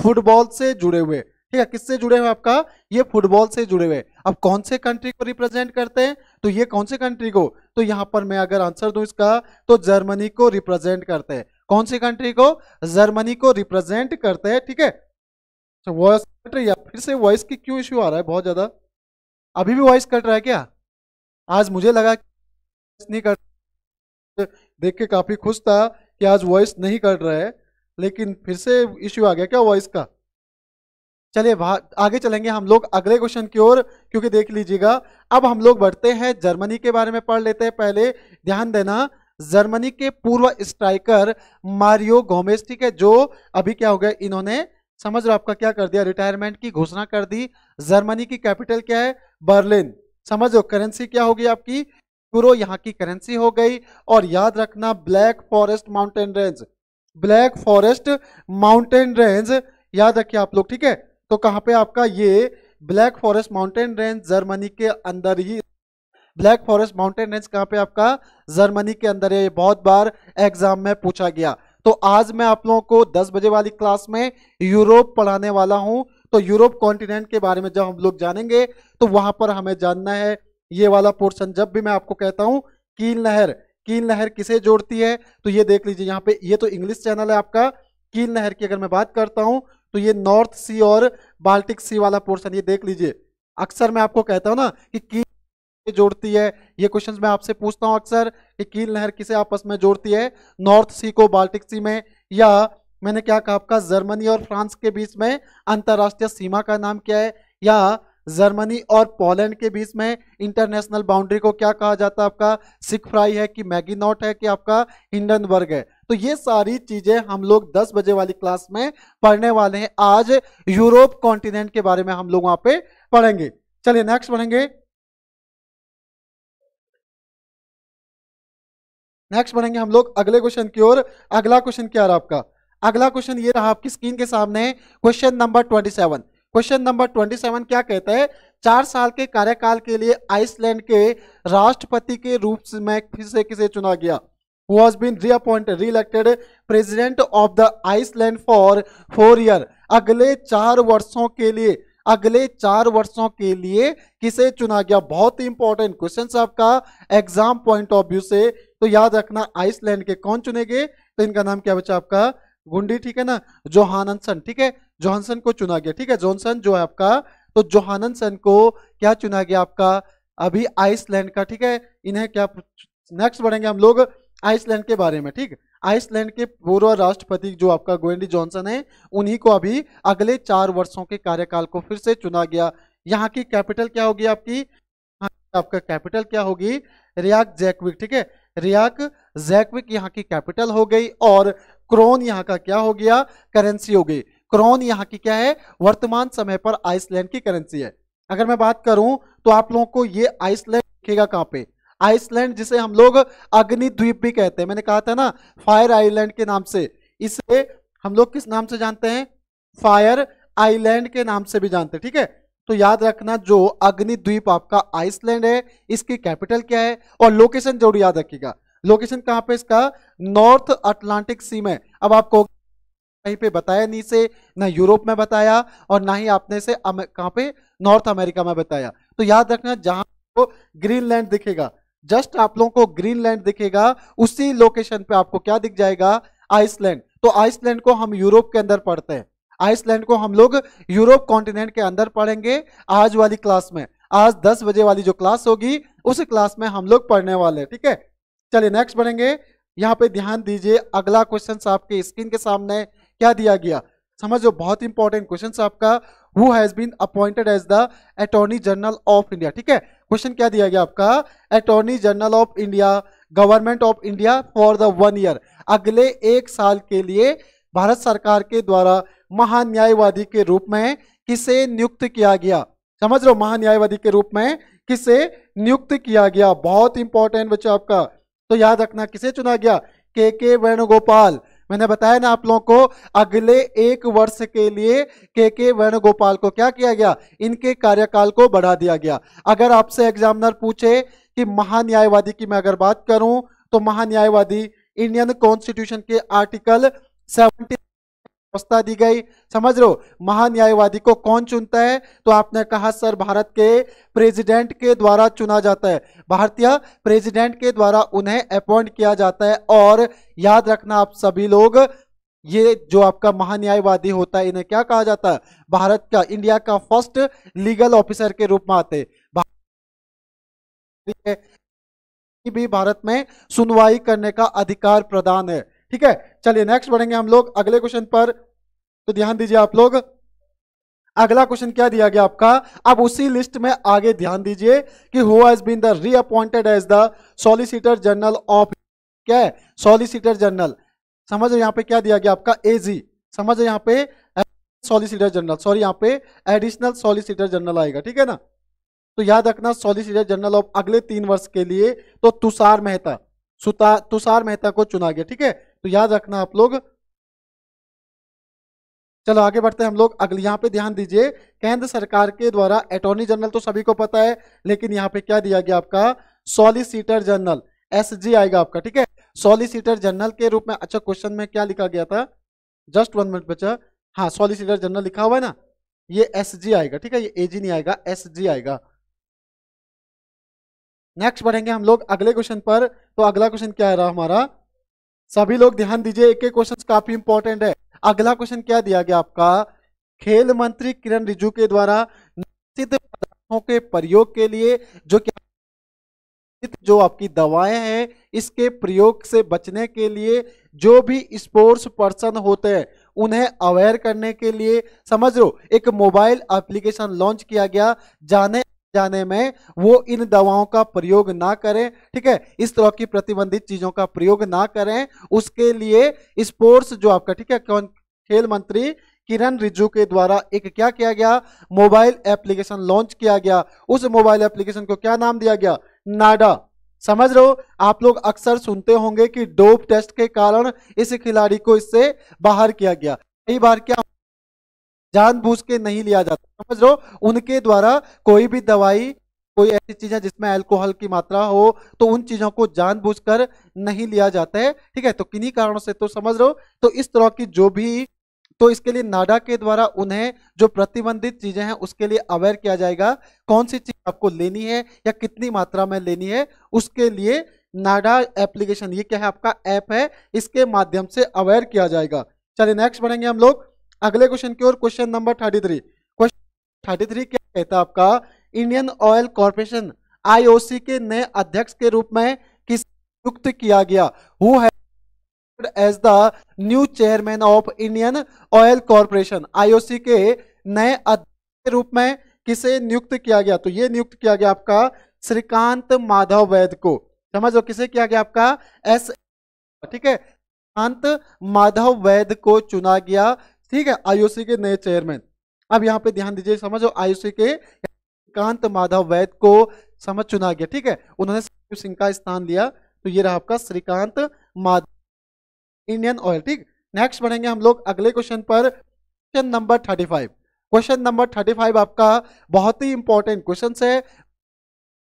फुटबॉल से जुड़े हुए ठीक है किससे जुड़े हुए आपका ये फुटबॉल से जुड़े हुए अब कौन से कंट्री को रिप्रेजेंट करते हैं तो ये कौन से कंट्री को तो यहां पर मैं अगर आंसर दू इसका तो जर्मनी को रिप्रेजेंट करते हैं कौन सी कंट्री को जर्मनी को रिप्रेजेंट करते हैं ठीक है वॉइस कट रही है फिर से वॉइस की क्यों इश्यू आ रहा है बहुत ज्यादा अभी भी वॉइस कट रहा है क्या आज मुझे लगा नहीं कट देख के काफी खुश था कि आज वॉइस नहीं कट रहा है लेकिन फिर से इश्यू आ गया क्या वॉइस का चलिए आगे चलेंगे हम लोग अगले क्वेश्चन की ओर क्योंकि देख लीजिएगा अब हम लोग बढ़ते हैं जर्मनी के बारे में पढ़ लेते हैं पहले ध्यान देना जर्मनी के पूर्व स्ट्राइकर मारियो गोमेस ठीक है जो अभी क्या हो गया इन्होंने समझ रहा आपका क्या कर दिया रिटायरमेंट की घोषणा कर दी जर्मनी की कैपिटल क्या है बर्लिन समझ लो करेंसी क्या होगी आपकी पूरा यहाँ की करेंसी हो गई और याद रखना black forest mountain range black forest mountain range याद रखिए आप लोग ठीक है तो कहाँ पे आपका ये black forest mountain range Germany के अंदर ही ब्लैक फॉरेस्ट माउंटेन रेंज कहाँ पे आपका जर्मनी के अंदर है ये बहुत बार एग्जाम में पूछा गया तो आज मैं आप लोगों को 10 बजे वाली क्लास में यूरोप पढ़ाने वाला हूं तो यूरोप कॉन्टिनेंट के बारे में जब हम लोग जानेंगे तो वहां पर हमें जानना है ये वाला पोर्शन जब भी मैं आपको कहता हूं कील नहर कील नहर किसे जोड़ती है तो ये देख लीजिए यहाँ पे ये तो इंग्लिश चैनल है आपका कील नहर की अगर मैं बात करता हूं तो ये नॉर्थ सी और बाल्टिक सी वाला पोर्शन ये देख लीजिए अक्सर मैं आपको कहता हूँ ना कि कील जोड़ती है ये क्वेश्चन मैं आपसे पूछता हूँ अक्सर कि कील नहर किसे आपस में जोड़ती है नॉर्थ सी को बाल्टिक सी में या मैंने क्या कहा आपका जर्मनी और फ्रांस के बीच में अंतर्राष्ट्रीय सीमा का नाम क्या है या जर्मनी और पोलैंड के बीच में इंटरनेशनल बाउंड्री को क्या कहा जाता है आपका सिख फ्राई है कि मैगी नॉट है कि आपका हिंडनबर्ग है तो ये सारी चीजें हम लोग 10 बजे वाली क्लास में पढ़ने वाले हैं आज यूरोप कॉन्टिनेंट के बारे में हम लोग वहां पे पढ़ेंगे चलिए नेक्स्ट पढ़ेंगे नेक्स्ट पढ़ेंगे हम लोग अगले क्वेश्चन की ओर अगला क्वेश्चन क्या रहा आपका अगला क्वेश्चन ये रहा आपकी स्क्रीन के सामने question number twenty seven question number twenty seven क्या कहता है चार साल के कार्यकाल के लिए आइसलैंड के राष्ट्रपति के रूप में किसे किसे चुना गया who has been reappointed re-elected president of the Iceland for four year अगले चार वर्षों के लिए अगले चार वर्षों के लिए किसे चुना गया बहुत ही इंपॉर्टेंट क्वेश्चन आपका एग्जाम पॉइंट ऑफ व्यू से तो याद रखना आइसलैंड के कौन गए तो इनका नाम क्या बचा आपका गुंडी ठीक है ना जोहानसन ठीक है जोहानसन को चुना गया ठीक है जोनसन जो है आपका तो जोहानसन को क्या चुना गया आपका अभी आइसलैंड का ठीक है इन्हें क्या नेक्स्ट बढ़ेंगे हम लोग आइसलैंड के बारे में ठीक आइसलैंड के पूर्व राष्ट्रपति जो आपका गोयंडी जॉनसन है उन्हीं को अभी अगले चार वर्षों के कार्यकाल को फिर से चुना गया यहाँ की कैपिटल क्या होगी आपकी आपका कैपिटल क्या होगी रियाक जैकविक ठीक है रियाक जैकविक यहाँ की कैपिटल हो गई और क्रोन यहाँ का क्या हो गया करेंसी हो गई क्रोन यहाँ की क्या है वर्तमान समय पर आइसलैंड की करेंसी है अगर मैं बात करूं तो आप लोगों को ये आइसलैंड दिखेगा कहाँ पे आइसलैंड जिसे हम लोग अग्निद्वीप भी कहते हैं मैंने कहा था ना फायर आइलैंड के नाम से इसे हम लोग किस नाम से जानते हैं फायर आइलैंड के नाम से भी जानते हैं ठीक है तो याद रखना जो अग्निद्वीप आपका आइसलैंड है इसकी कैपिटल क्या है और लोकेशन जरूर याद रखिएगा लोकेशन कहां पे इसका नॉर्थ अटलांटिक सी में अब आपको कहीं पे बताया नहीं से ना यूरोप में बताया और ना ही आपने से कहां पे नॉर्थ अमेरिका में बताया तो याद रखना जहां ग्रीनलैंड दिखेगा जस्ट आप लोगों को ग्रीनलैंड दिखेगा उसी लोकेशन पे आपको क्या दिख जाएगा आइसलैंड तो आइसलैंड को हम यूरोप के अंदर पढ़ते हैं आइसलैंड को हम लोग यूरोप कॉन्टिनेंट के अंदर पढ़ेंगे आज वाली क्लास में आज 10 बजे वाली जो क्लास होगी उस क्लास में हम लोग पढ़ने वाले हैं ठीक है चलिए नेक्स्ट बढ़ेंगे यहाँ पे ध्यान दीजिए अगला क्वेश्चन आपके स्क्रीन के सामने क्या दिया गया समझो बहुत इंपॉर्टेंट क्वेश्चन आपका who has been appointed as the attorney general of India ठीक है क्वेश्चन क्या दिया गया आपका attorney general of India government of India for the one year अगले एक साल के लिए भारत सरकार के द्वारा महान्यायवादी के रूप में किसे नियुक्त किया गया समझ लो महान्यायवादी के रूप में किसे नियुक्त किया गया बहुत इंपॉर्टेंट बच्चा आपका तो याद रखना किसे चुना गया के के वेणुगोपाल मैंने बताया ना आप लोगों को अगले एक वर्ष के लिए के के वेणुगोपाल को क्या किया गया इनके कार्यकाल को बढ़ा दिया गया अगर आपसे एग्जामिनर पूछे कि महान्यायवादी की मैं अगर बात करूं तो महान्यायवादी इंडियन कॉन्स्टिट्यूशन के आर्टिकल सेवेंटी व्यवस्था दी गई समझ लो महान्यायवादी को कौन चुनता है तो आपने कहा सर भारत के प्रेसिडेंट के द्वारा चुना जाता है भारतीय प्रेसिडेंट के द्वारा उन्हें अपॉइंट किया जाता है और याद रखना आप सभी लोग ये जो आपका महान्यायवादी होता है इन्हें क्या कहा जाता है भारत का इंडिया का फर्स्ट लीगल ऑफिसर के रूप में आते भी भारत में सुनवाई करने का अधिकार प्रदान है ठीक है चलिए नेक्स्ट बढ़ेंगे हम लोग अगले क्वेश्चन पर तो ध्यान दीजिए आप लोग अगला क्वेश्चन क्या दिया गया आपका अब उसी लिस्ट में आगे ध्यान दीजिए कि who has been the reappointed as the solicitor general of क्या है सॉलिसिटर जनरल समझ यहां पे क्या दिया गया आपका एजी समझ यहाँ पे सॉलिसिटर जनरल सॉरी यहां पे एडिशनल सॉलिसिटर जनरल आएगा ठीक है ना तो याद रखना सॉलिसिटर जनरल ऑफ अगले तीन वर्ष के लिए तो तुषार मेहता तुषार मेहता को चुना गया ठीक है तो याद रखना आप लोग चलो आगे बढ़ते हैं हम लोग अगले यहाँ पे ध्यान दीजिए केंद्र सरकार के द्वारा अटोर्नी जनरल तो सभी को पता है लेकिन यहाँ पे क्या दिया गया आपका सॉलिसिटर जनरल एस आएगा आपका ठीक है सॉलिसिटर जनरल के रूप में अच्छा क्वेश्चन में क्या लिखा गया था जस्ट वन मिनट बचा हाँ सॉलिसिटर जनरल लिखा हुआ है ना ये एस जी आएगा ठीक है ये ए नहीं आएगा एस जी आएगा नेक्स्ट बढ़ेंगे हम लोग अगले क्वेश्चन पर तो अगला क्वेश्चन क्या है रहा हमारा सभी लोग ध्यान दीजिए एक एक क्वेश्चन काफी इंपॉर्टेंट है अगला क्वेश्चन क्या दिया गया आपका खेल मंत्री किरण रिजू के द्वारा निश्चित पदार्थों के प्रयोग के लिए जो क्या जो आपकी दवाएं हैं इसके प्रयोग से बचने के लिए जो भी स्पोर्ट्स पर्सन होते हैं उन्हें अवेयर करने के लिए समझ लो एक मोबाइल एप्लीकेशन लॉन्च किया गया जाने जाने में वो इन दवाओं का प्रयोग ना करें ठीक है इस तरह की प्रतिबंधित चीजों का प्रयोग ना करें उसके लिए स्पोर्ट्स जो आपका ठीक है कौन खेल मंत्री किरण रिजू के द्वारा एक क्या किया गया मोबाइल एप्लीकेशन लॉन्च किया गया उस मोबाइल एप्लीकेशन को क्या नाम दिया गया नाडा समझ रहे हो आप लोग अक्सर सुनते होंगे कि डोप टेस्ट के कारण इस खिलाड़ी को इससे बाहर किया गया कई बार क्या जानबूझ के नहीं लिया जाता समझ लो उनके द्वारा कोई भी दवाई कोई ऐसी चीज है जिसमें अल्कोहल की मात्रा हो तो उन चीजों को जानबूझकर नहीं लिया जाता है ठीक है तो किन्हीं कारणों से तो समझ रहे हो तो इस तरह की जो भी तो इसके लिए नाडा के द्वारा उन्हें जो प्रतिबंधित चीजें हैं उसके लिए अवेयर किया जाएगा कौन सी चीज आपको लेनी है या कितनी मात्रा में लेनी है उसके लिए नाडा एप्लीकेशन ये क्या है आपका ऐप है इसके माध्यम से अवेयर किया जाएगा चलिए नेक्स्ट बढ़ेंगे हम लोग अगले क्वेश्चन की ओर question number thirty three question thirty three क्या कहता है आपका इंडियन ऑयल कॉर्पोरेशन आईओसी के नए अध्यक्ष के रूप में किस नियुक्त किया गया हु है as the new chairman of Indian oil corporation IOC के नए अध्यक्ष के रूप में किसे नियुक्त किया गया तो ये नियुक्त किया गया आपका श्रीकांत माधव वैद को समझ लो किसे किया गया आपका एस ठीक है श्रीकांत माधव वैद को चुना गया ठीक है आईओसी के नए चेयरमैन अब यहाँ पे ध्यान दीजिए समझो आईओसी के कांत माधव वैद को समझ चुना गया ठीक है उन्होंने सिंह का स्थान लिया तो ये रहा आपका श्रीकांत माधव इंडियन ऑयल ठीक नेक्स्ट बढ़ेंगे हम लोग अगले क्वेश्चन पर question number thirty five question number thirty five आपका बहुत ही इंपॉर्टेंट क्वेश्चन है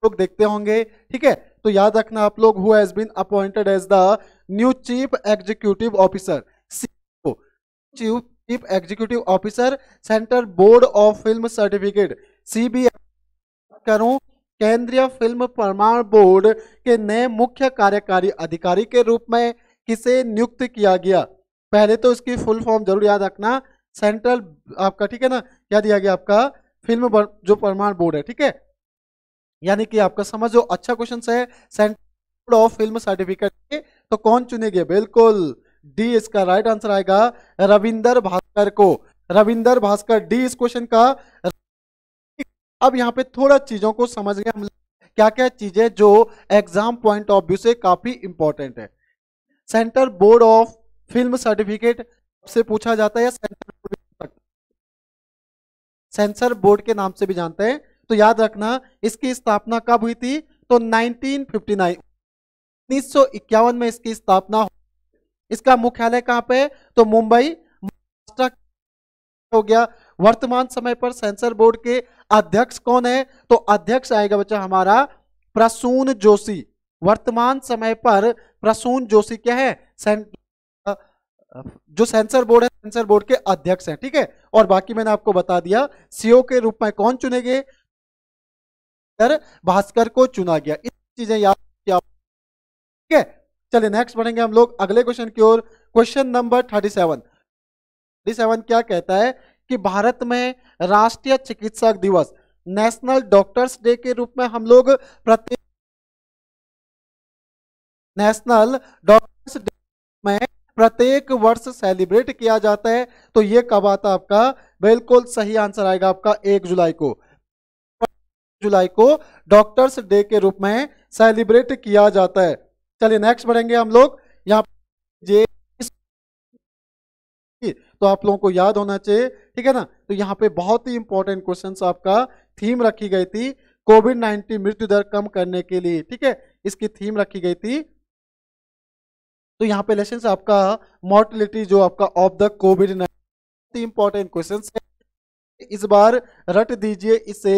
लोग देखते होंगे ठीक है तो याद रखना आप लोग who has been appointed as the new chief executive officer chief chief executive officer centre board of film certificate सी करूं केंद्रीय फिल्म प्रमाण बोर्ड के नए मुख्य कार्यकारी अधिकारी के रूप में किसे नियुक्त किया गया पहले तो इसकी फुल फॉर्म जरूर याद रखना सेंट्रल आपका ठीक है ना क्या दिया गया आपका फिल्म जो प्रमाण बोर्ड है ठीक है यानी कि आपका समझ जो अच्छा क्वेश्चन है बोर्ड ऑफ फिल्म सर्टिफिकेट तो कौन चुने गए बिल्कुल डी इसका राइट आंसर आएगा रविंदर भास्कर को रविंदर भास्कर डी इस क्वेश्चन का अब यहाँ पे थोड़ा चीजों को समझ गए हम क्या क्या चीजें जो एग्जाम पॉइंट ऑफ व्यू से काफी इंपॉर्टेंट है centre board of film certificate से पूछा जाता है या सेंटर बोर्ड सेंसर बोर्ड के नाम से भी जानते हैं तो याद रखना इसकी स्थापना कब हुई थी तो 1959 1951 में इसकी स्थापना इसका मुख्यालय कहां पे है तो मुंबई हो गया वर्तमान समय पर सेंसर बोर्ड के अध्यक्ष कौन है तो अध्यक्ष आएगा बच्चा हमारा प्रसून जोशी वर्तमान समय पर प्रसून जोशी क्या है सें... जो सेंसर बोर्ड है सेंसर बोर्ड के अध्यक्ष हैं ठीक है और बाकी मैंने आपको बता दिया सीओ के रूप में कौन चुने गए भास्कर को चुना गया इस चीजें याद ठीक है चलिए नेक्स्ट बढ़ेंगे हम लोग अगले क्वेश्चन की ओर question number thirty seven thirty seven क्या कहता है कि भारत में राष्ट्रीय चिकित्सक दिवस नेशनल डॉक्टर्स डे के रूप में हम लोग प्रत्येक नेशनल डॉक्टर्स डे में प्रत्येक वर्ष सेलिब्रेट किया जाता है तो ये कब आता है आपका बिल्कुल सही आंसर आएगा आपका एक जुलाई को जुलाई को डॉक्टर्स डे के रूप में सेलिब्रेट किया जाता है चलिए नेक्स्ट बढ़ेंगे हम लोग यहाँ जे तो आप लोगों को याद होना चाहिए ठीक है ना तो यहाँ पे बहुत ही इंपॉर्टेंट क्वेश्चन आपका थीम रखी गई थी कोविड नाइन्टीन मृत्यु दर कम करने के लिए ठीक है इसकी थीम रखी गई थी तो यहाँ पे लेसन आपका मोर्टिलिटी जो आपका of the COVID nineteen important question है इस बार रट दीजिए इसे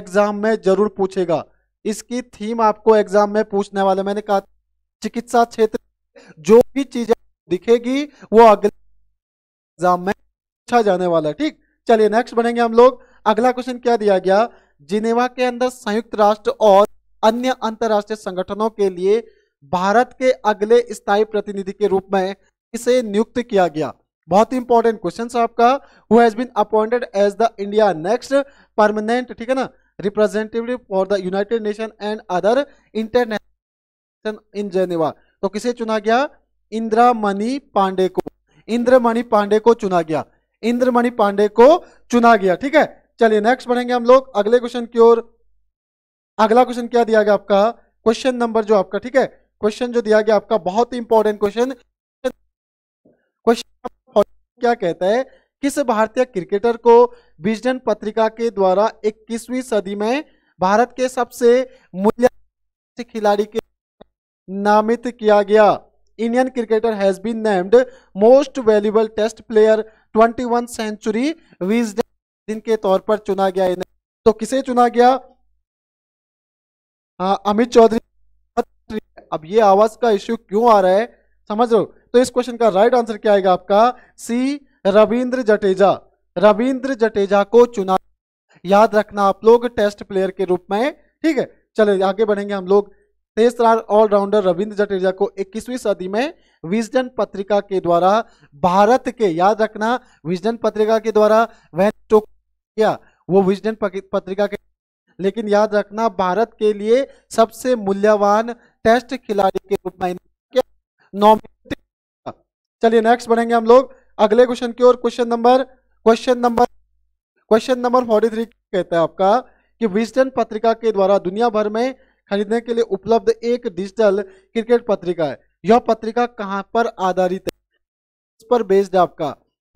एग्जाम में जरूर पूछेगा इसकी थीम आपको एग्जाम में पूछने वाले मैंने कहा चिकित्सा क्षेत्र जो भी चीजें दिखेगी वो अगले एग्जाम में पूछा जाने वाला है ठीक चलिए नेक्स्ट बढ़ेंगे हम लोग अगला क्वेश्चन क्या दिया गया जिनेवा के अंदर संयुक्त राष्ट्र और अन्य अंतरराष्ट्रीय संगठनों के लिए भारत के अगले स्थायी प्रतिनिधि के रूप में इसे नियुक्त किया गया बहुत ही इंपॉर्टेंट क्वेश्चन आपका who has been appointed as the India next permanent ठीक है ना representative for the United Nation and other international in Geneva तो किसे चुना गया इंद्रामणि पांडे को इंद्रमणि पांडे को चुना गया इंद्रमणि पांडे को चुना गया ठीक है चलिए नेक्स्ट बढ़ेंगे हम लोग अगले क्वेश्चन की ओर अगला क्वेश्चन क्या दिया गया आपका क्वेश्चन नंबर जो आपका ठीक है क्वेश्चन जो दिया गया आपका बहुत ही इंपॉर्टेंट क्वेश्चन क्वेश्चन क्या कहता है किस भारतीय क्रिकेटर को विजन पत्रिका के द्वारा 21वीं सदी में भारत के सबसे मूल्य खिलाड़ी के नामित किया गया Indian cricketer has been named most valuable test player 21 century दिन के तौर पर चुना गया इन्हें तो किसे चुना गया हाँ अमित चौधरी अब ये आवाज का इश्यू क्यों आ रहा है समझ लो तो इस क्वेश्चन का राइट आंसर क्या आएगा आपका सी रविंद्र जटेजा रविंद्र जटेजा को चुना याद रखना आप लोग टेस्ट प्लेयर के रूप में ठीक है चले आगे बढ़ेंगे हम लोग तेज तरह ऑलराउंडर रविंद्र जटेजा को 21वीं सदी में विजडन पत्रिका के द्वारा भारत के याद रखना विजडन पत्रिका के द्वारा वह तो किया वो विजडन पत्रिका के लेकिन याद रखना भारत के लिए सबसे मूल्यवान टेस्ट खिलाड़ी के रूप में नॉमिनेट चलिए नेक्स्ट बढ़ेंगे हम लोग अगले क्वेश्चन की ओर question number question number question number three कहता है आपका कि विजडन पत्रिका के द्वारा दुनिया भर में खरीदने के लिए उपलब्ध एक डिजिटल क्रिकेट पत्रिका है यह पत्रिका कहाँ पर आधारित है इस पर बेस्ड आपका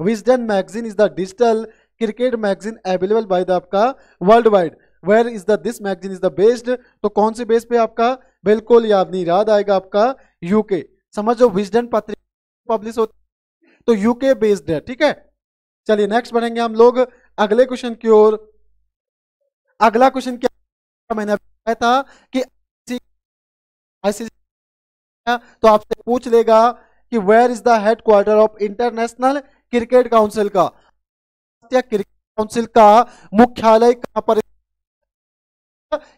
Wisden magazine is the digital cricket magazine available by the आपका world wide where is the this magazine is the based तो कौन से बेस पे आपका बिल्कुल याद नहीं याद आएगा आपका यूके समझो विजडन पत्रिका पब्लिश होती तो यूके बेस्ड है ठीक है चलिए नेक्स्ट बढ़ेंगे हम लोग अगले क्वेश्चन की ओर अगला क्वेश्चन क्या मैंने था कि तो आपसे पूछ लेगा कि where is the head quarter of international cricket council का क्रिकेट काउंसिल का मुख्यालय कहां पर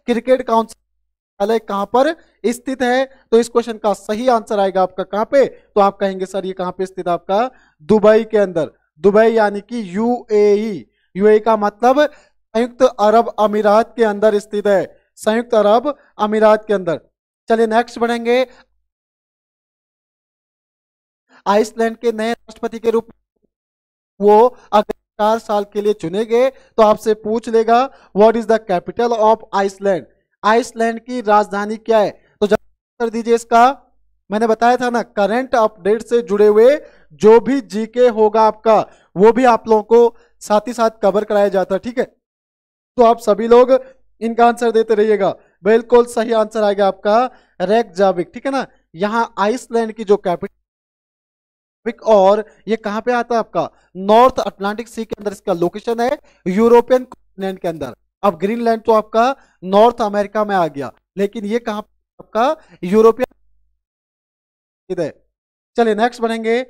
क्रिकेट काउंसिल मुख्यालय कहां पर स्थित है तो इस क्वेश्चन का सही आंसर आएगा आपका कहां पे तो आप कहेंगे सर ये कहां पे स्थित आपका दुबई के अंदर दुबई यानी कि यूएई यूएई e। e का मतलब संयुक्त अरब अमीरात के अंदर स्थित है संयुक्त अरब अमीरात के अंदर चलिए नेक्स्ट बढ़ेंगे आइसलैंड के नए राष्ट्रपति के रूप वो अगले चार साल के लिए चुने गए तो आपसे पूछ लेगा what is the capital of Iceland Iceland की राजधानी क्या है तो कर दीजिए इसका मैंने बताया था ना करंट अपडेट से जुड़े हुए जो भी जीके होगा आपका वो भी आप लोगों को साथ ही साथ कवर कराया जाता है ठीक है तो आप सभी लोग इनका आंसर देते रहिएगा बिल्कुल सही आंसर आएगा आपका जाविक ठीक है ना यहाँ आइसलैंड की जो कैपिटल और ये कहां पे आता है आपका नॉर्थ अटलांटिक सी के अंदर इसका लोकेशन है यूरोपियन कॉन्टिनेंट के अंदर अब ग्रीनलैंड तो आपका नॉर्थ अमेरिका में आ गया लेकिन ये कहां आपका यूरोपियन इधर चलिए नेक्स्ट बढ़ेंगे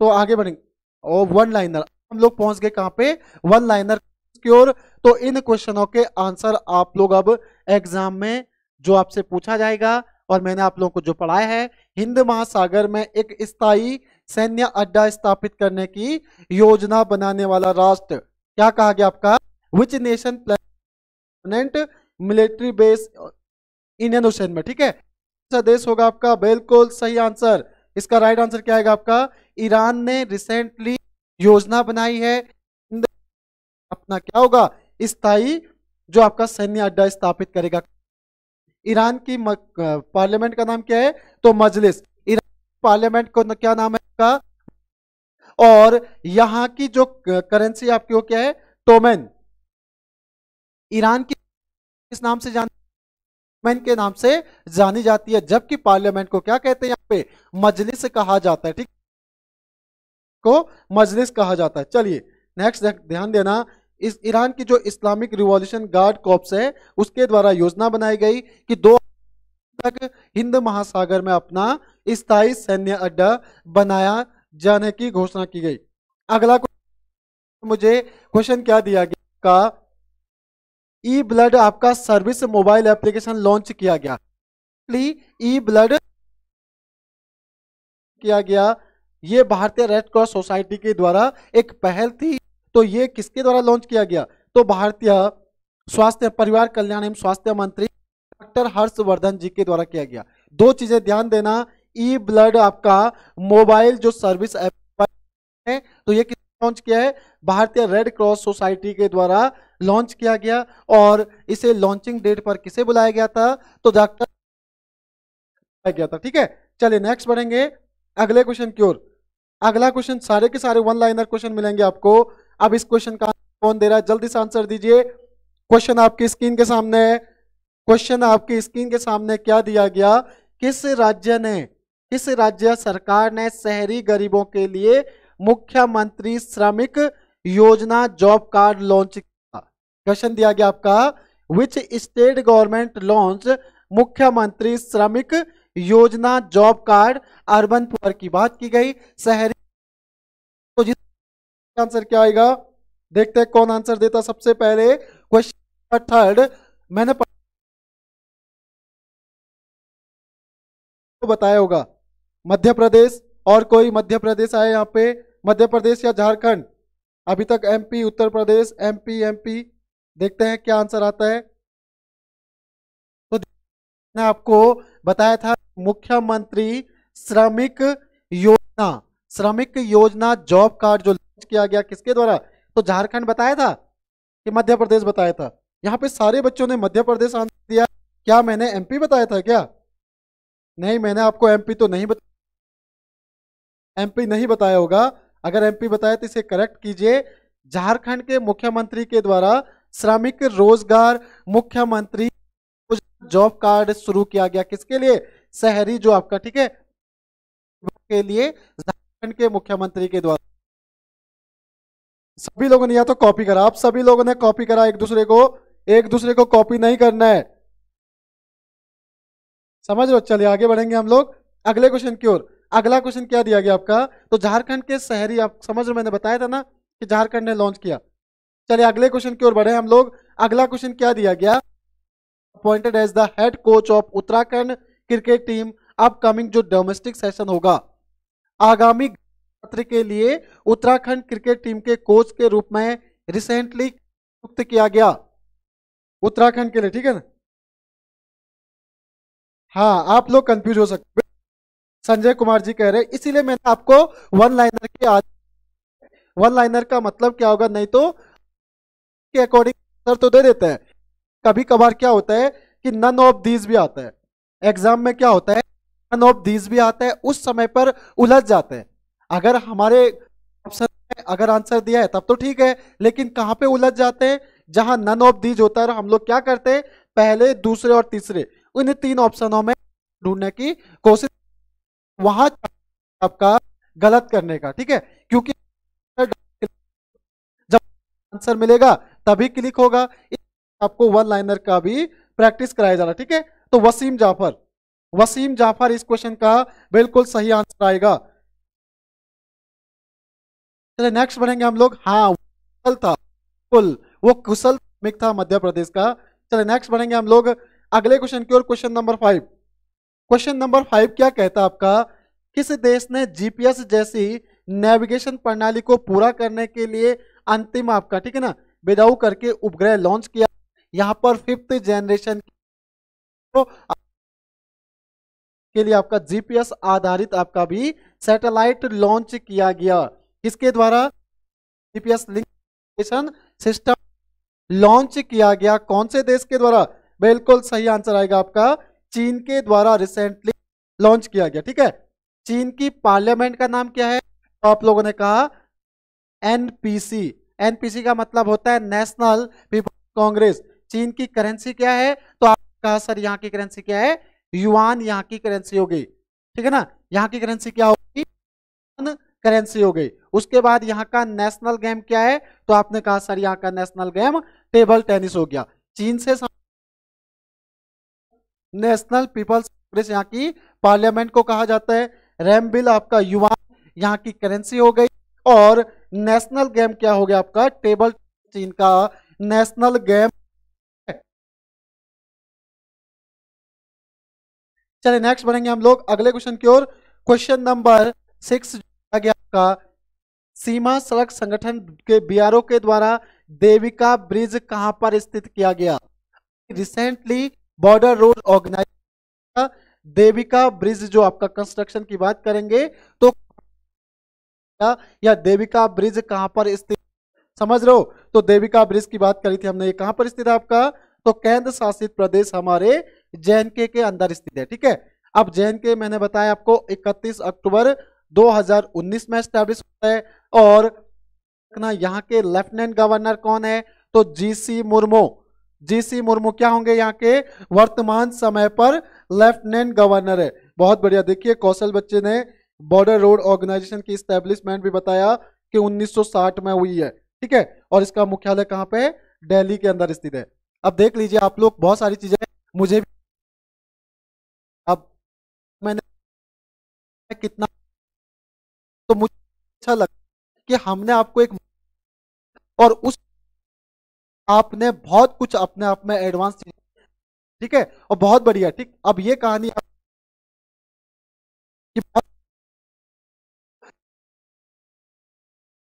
तो आगे बढ़ेंगे वन लाइनर हम लोग पहुंच गए कहां पे वन लाइनर सिक्योर तो इन क्वेश्चनों के आंसर आप लोग अब एग्जाम में जो आपसे पूछा जाएगा और मैंने आप लोगों को जो पढ़ाया है हिंद महासागर में एक स्थायी सैन्य अड्डा स्थापित करने की योजना बनाने वाला राष्ट्र क्या कहा गया आपका which nation planned military base Indian ocean में ठीक है देश होगा आपका बिल्कुल सही आंसर इसका राइट आंसर क्या आएगा आपका ईरान ने रिसेंटली योजना बनाई है अपना क्या होगा स्थायी जो आपका सैन्य अड्डा स्थापित करेगा ईरान की पार्लियामेंट का नाम क्या है तो मजलिस ईरान पार्लियामेंट को क्या नाम है का? और यहां की जो करेंसी आपकी वो क्या है टोमेन ईरान की किस नाम से जान टोमेन के नाम से जानी जाती है जबकि पार्लियामेंट को क्या कहते हैं यहां पे मजलिस कहा जाता है ठीक को मजलिस कहा जाता है चलिए नेक्स्ट ध्यान देना इस ईरान की जो इस्लामिक रिवॉल्यूशन गार्ड कॉप्स है उसके द्वारा योजना बनाई गई कि दो तक हिंद महासागर में अपना स्थायी सैन्य अड्डा बनाया जाने की घोषणा की गई अगला मुझे क्वेश्चन क्या दिया गया का ई ब्लड आपका सर्विस मोबाइल एप्लीकेशन लॉन्च किया गया ई ब्लड किया गया ये भारतीय रेड क्रॉस सोसाइटी के द्वारा एक पहल थी तो ये किसके द्वारा लॉन्च किया गया तो भारतीय स्वास्थ्य परिवार कल्याण एवं स्वास्थ्य मंत्री डॉक्टर हर्षवर्धन जी के द्वारा किया गया दो चीजें ध्यान देना ई ब्लड आपका मोबाइल जो सर्विस एप है तो ये लॉन्च किया है भारतीय रेड क्रॉस सोसाइटी के द्वारा लॉन्च किया गया और इसे लॉन्चिंग डेट पर किसे बुलाया गया था तो डॉक्टर गया था ठीक है चलिए नेक्स्ट बढ़ेंगे अगले क्वेश्चन की ओर अगला क्वेश्चन सारे के सारे वन लाइनर क्वेश्चन मिलेंगे आपको अब इस क्वेश्चन का कौन दे रहा है जल्दी से आंसर दीजिए क्वेश्चन आपकी स्क्रीन के सामने है क्वेश्चन आपकी स्क्रीन के सामने क्या दिया गया किस राज्य ने किस राज्य सरकार ने शहरी गरीबों के लिए मुख्यमंत्री श्रमिक योजना जॉब कार्ड लॉन्च किया क्वेश्चन दिया गया आपका विच स्टेट गवर्नमेंट लॉन्च मुख्यमंत्री श्रमिक योजना जॉब कार्ड अर्बन पुअर की बात की गई शहरी तो जिस आंसर क्या आएगा देखते हैं कौन आंसर देता सबसे पहले क्वेश्चन थर्ड मैंने तो बताया होगा मध्य प्रदेश और कोई मध्य प्रदेश आए यहाँ पे मध्य प्रदेश या झारखंड अभी तक MP Uttar Pradesh MP MP देखते हैं क्या आंसर आता है तो मैंने आपको बताया था मुख्यमंत्री श्रमिक योजना श्रमिक योजना जॉब कार्ड जो किया गया किसके द्वारा तो झारखंड बताया था कि मध्य प्रदेश बताया था यहाँ पे सारे बच्चों ने मध्य प्रदेश आंसर दिया क्या मैंने एमपी बताया था क्या नहीं मैंने आपको एमपी तो नहीं बताया एमपी नहीं बताया होगा अगर एमपी बताया तो इसे करेक्ट कीजिए झारखंड के मुख्यमंत्री के द्वारा श्रमिक रोजगार मुख्यमंत्री जॉब कार्ड शुरू किया गया किसके लिए शहरी जो आपका ठीक है के लिए झारखंड के मुख्यमंत्री के द्वारा सभी लोगों ने या तो कॉपी करा आप सभी लोगों ने कॉपी करा एक दूसरे को एक दूसरे को कॉपी नहीं करना है समझ लो चलिए आगे बढ़ेंगे हम लोग अगले क्वेश्चन की ओर अगला क्वेश्चन क्या दिया गया आपका तो झारखंड के शहरी आप समझ लो मैंने बताया था ना कि झारखंड ने लॉन्च किया चलिए अगले क्वेश्चन की ओर बढ़े हम लोग अगला क्वेश्चन क्या दिया गया appointed as the head coach of Uttarakhand cricket team upcoming जो डोमेस्टिक सेशन होगा आगामी पत्र के लिए उत्तराखंड क्रिकेट टीम के कोच के रूप में रिसेंटली नियुक्त किया गया उत्तराखंड के लिए ठीक है ना हाँ आप लोग कंफ्यूज हो सकते हैं संजय कुमार जी कह रहे हैं इसीलिए मैंने आपको वन लाइनर के आज वन लाइनर का मतलब क्या होगा नहीं तो के अकॉर्डिंग आंसर तो दे देता है कभी कभार क्या होता है कि नन ऑफ दीज भी आता है एग्जाम में क्या होता है नन ऑफ दीज भी आता है उस समय पर उलझ जाते हैं अगर हमारे ऑप्शन अगर आंसर दिया है तब तो ठीक है लेकिन कहां पे उलझ जाते हैं जहां नन ऑफ दीज होता है हम लोग क्या करते हैं पहले दूसरे और तीसरे उन तीन ऑप्शनों में ढूंढने की कोशिश वहां आपका गलत करने का ठीक है क्योंकि जब आंसर मिलेगा तभी क्लिक होगा आपको वन लाइनर का भी प्रैक्टिस कराया जा रहा ठीक है तो वसीम जाफर वसीम जाफर इस क्वेश्चन का बिल्कुल सही आंसर आएगा चलिए नेक्स्ट बढ़ेंगे हम लोग हाँ कुशल था कुल वो कुशल था मध्य प्रदेश का चलिए नेक्स्ट बढ़ेंगे हम लोग अगले क्वेश्चन की ओर question number five question number five क्या कहता है आपका किस देश ने जीपीएस जैसी नेविगेशन प्रणाली को पूरा करने के लिए अंतिम आपका ठीक है ना बेदाऊ करके उपग्रह लॉन्च किया यहाँ पर फिफ्थ जेनरेशन तो के लिए आपका जीपीएस आधारित आपका भी सैटेलाइट लॉन्च किया गया किसके द्वारा जीपीएस लिंक सिस्टम लॉन्च किया गया कौन से देश के द्वारा बिल्कुल सही आंसर आएगा आपका चीन के द्वारा रिसेंटली लॉन्च किया गया ठीक है चीन की पार्लियामेंट का नाम क्या है तो आप लोगों ने कहा एनपीसी एनपीसी का मतलब होता है नेशनल पीपल कांग्रेस चीन की करेंसी क्या है तो आप कहा सर यहाँ की करेंसी क्या है युआन यहाँ की करेंसी होगी ठीक है ना यहाँ की करेंसी क्या होगी करेंसी हो गई उसके बाद यहाँ का नेशनल गेम क्या है तो आपने कहा सर यहाँ का नेशनल गेम टेबल टेनिस हो गया चीन से नेशनल पीपल्स कांग्रेस यहाँ की पार्लियामेंट को कहा जाता है रैम बिल आपका युवा यहाँ की करेंसी हो गई और नेशनल गेम क्या हो गया आपका टेबल चीन का नेशनल गेम चलिए नेक्स्ट बढ़ेंगे हम लोग अगले क्वेश्चन की ओर क्वेश्चन नंबर सिक्स गया आपका सीमा सड़क संगठन के बीआरओ के द्वारा देविका ब्रिज कहां पर स्थित किया गया recently border road organise Devika bridge जो आपका कंस्ट्रक्शन की बात करेंगे तो या देविका ब्रिज कहां पर स्थित समझ रहे हो तो देविका ब्रिज की बात करी थी हमने ये कहां पर स्थित है आपका तो केंद्र शासित प्रदेश हमारे जेएनके के अंदर स्थित है ठीक है अब जेएनके मैंने बताया आपको 31 अक्टूबर 2019 में स्टैब्लिश होता है और रखना यहाँ के लेफ्टिनेंट गवर्नर कौन है तो जीसी मुर्मू जीसी मुर्मू क्या होंगे यहाँ के वर्तमान समय पर लेफ्टिनेंट गवर्नर है बहुत बढ़िया देखिए कौशल बच्चे ने बॉर्डर रोड ऑर्गेनाइजेशन की स्टैब्लिशमेंट भी बताया कि 1960 में हुई है ठीक है और इसका मुख्यालय कहाँ पे है डेली के अंदर स्थित है अब देख लीजिए आप लोग बहुत सारी चीजें मुझे भी अब मैंने कितना तो मुझे अच्छा लगा कि हमने आपको एक और उस आपने बहुत कुछ अपने आप में एडवांस ठीक है और बहुत बढ़िया ठीक अब ये कहानी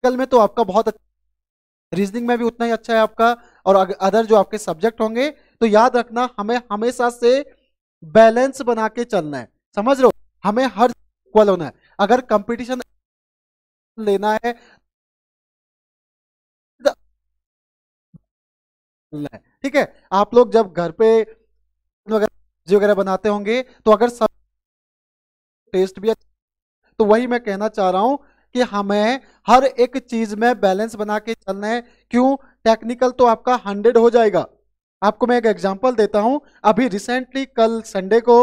कल में तो आपका बहुत अच्छा रीजनिंग में भी उतना ही अच्छा है आपका और अदर जो आपके सब्जेक्ट होंगे तो याद रखना हमें हमेशा से बैलेंस बना के चलना है समझ लो हमें हर इक्वल होना है अगर कंपटीशन लेना है ठीक है आप लोग जब घर पे वगैरह वगैरह बनाते होंगे तो अगर सब टेस्ट भी अच्छा तो वही मैं कहना चाह रहा हूं कि हमें हर एक चीज में बैलेंस बना के चलना है क्यों टेक्निकल तो आपका हंड्रेड हो जाएगा आपको मैं एक एग्जांपल देता हूं अभी रिसेंटली कल संडे को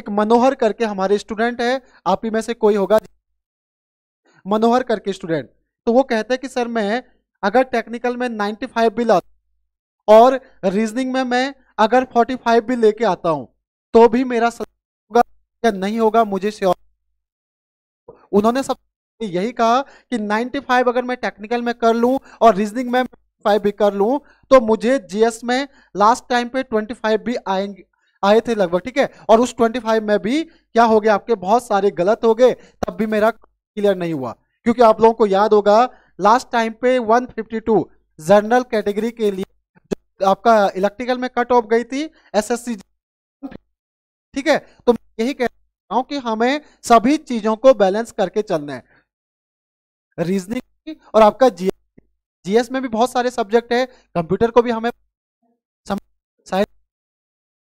एक मनोहर करके हमारे स्टूडेंट है आप ही में से कोई होगा मनोहर करके स्टूडेंट तो वो कहते हैं कि सर मैं अगर टेक्निकल में 95 भी ला और रीजनिंग में मैं अगर 45 भी लेके आता हूँ तो भी मेरा होगा या नहीं होगा मुझे श्योर उन्होंने सब यही कहा कि 95 अगर मैं टेक्निकल में कर लूँ और रीजनिंग में फाइव भी कर लूँ तो मुझे जीएस में लास्ट टाइम पे 25 भी आएंगे आए थे लगभग ठीक है और उस 25 में भी क्या हो गया आपके बहुत सारे गलत हो गए तब भी मेरा क्लियर नहीं हुआ क्योंकि आप लोगों को याद होगा लास्ट टाइम पे 152 जनरल कैटेगरी के लिए आपका इलेक्ट्रिकल में कट ऑफ गई थी एसएससी ठीक है तो यही कह रहा हूं कि हमें सभी चीजों को बैलेंस करके चलना है रीजनिंग और आपका जी जीएस में भी बहुत सारे सब्जेक्ट है कंप्यूटर को भी हमें साइंस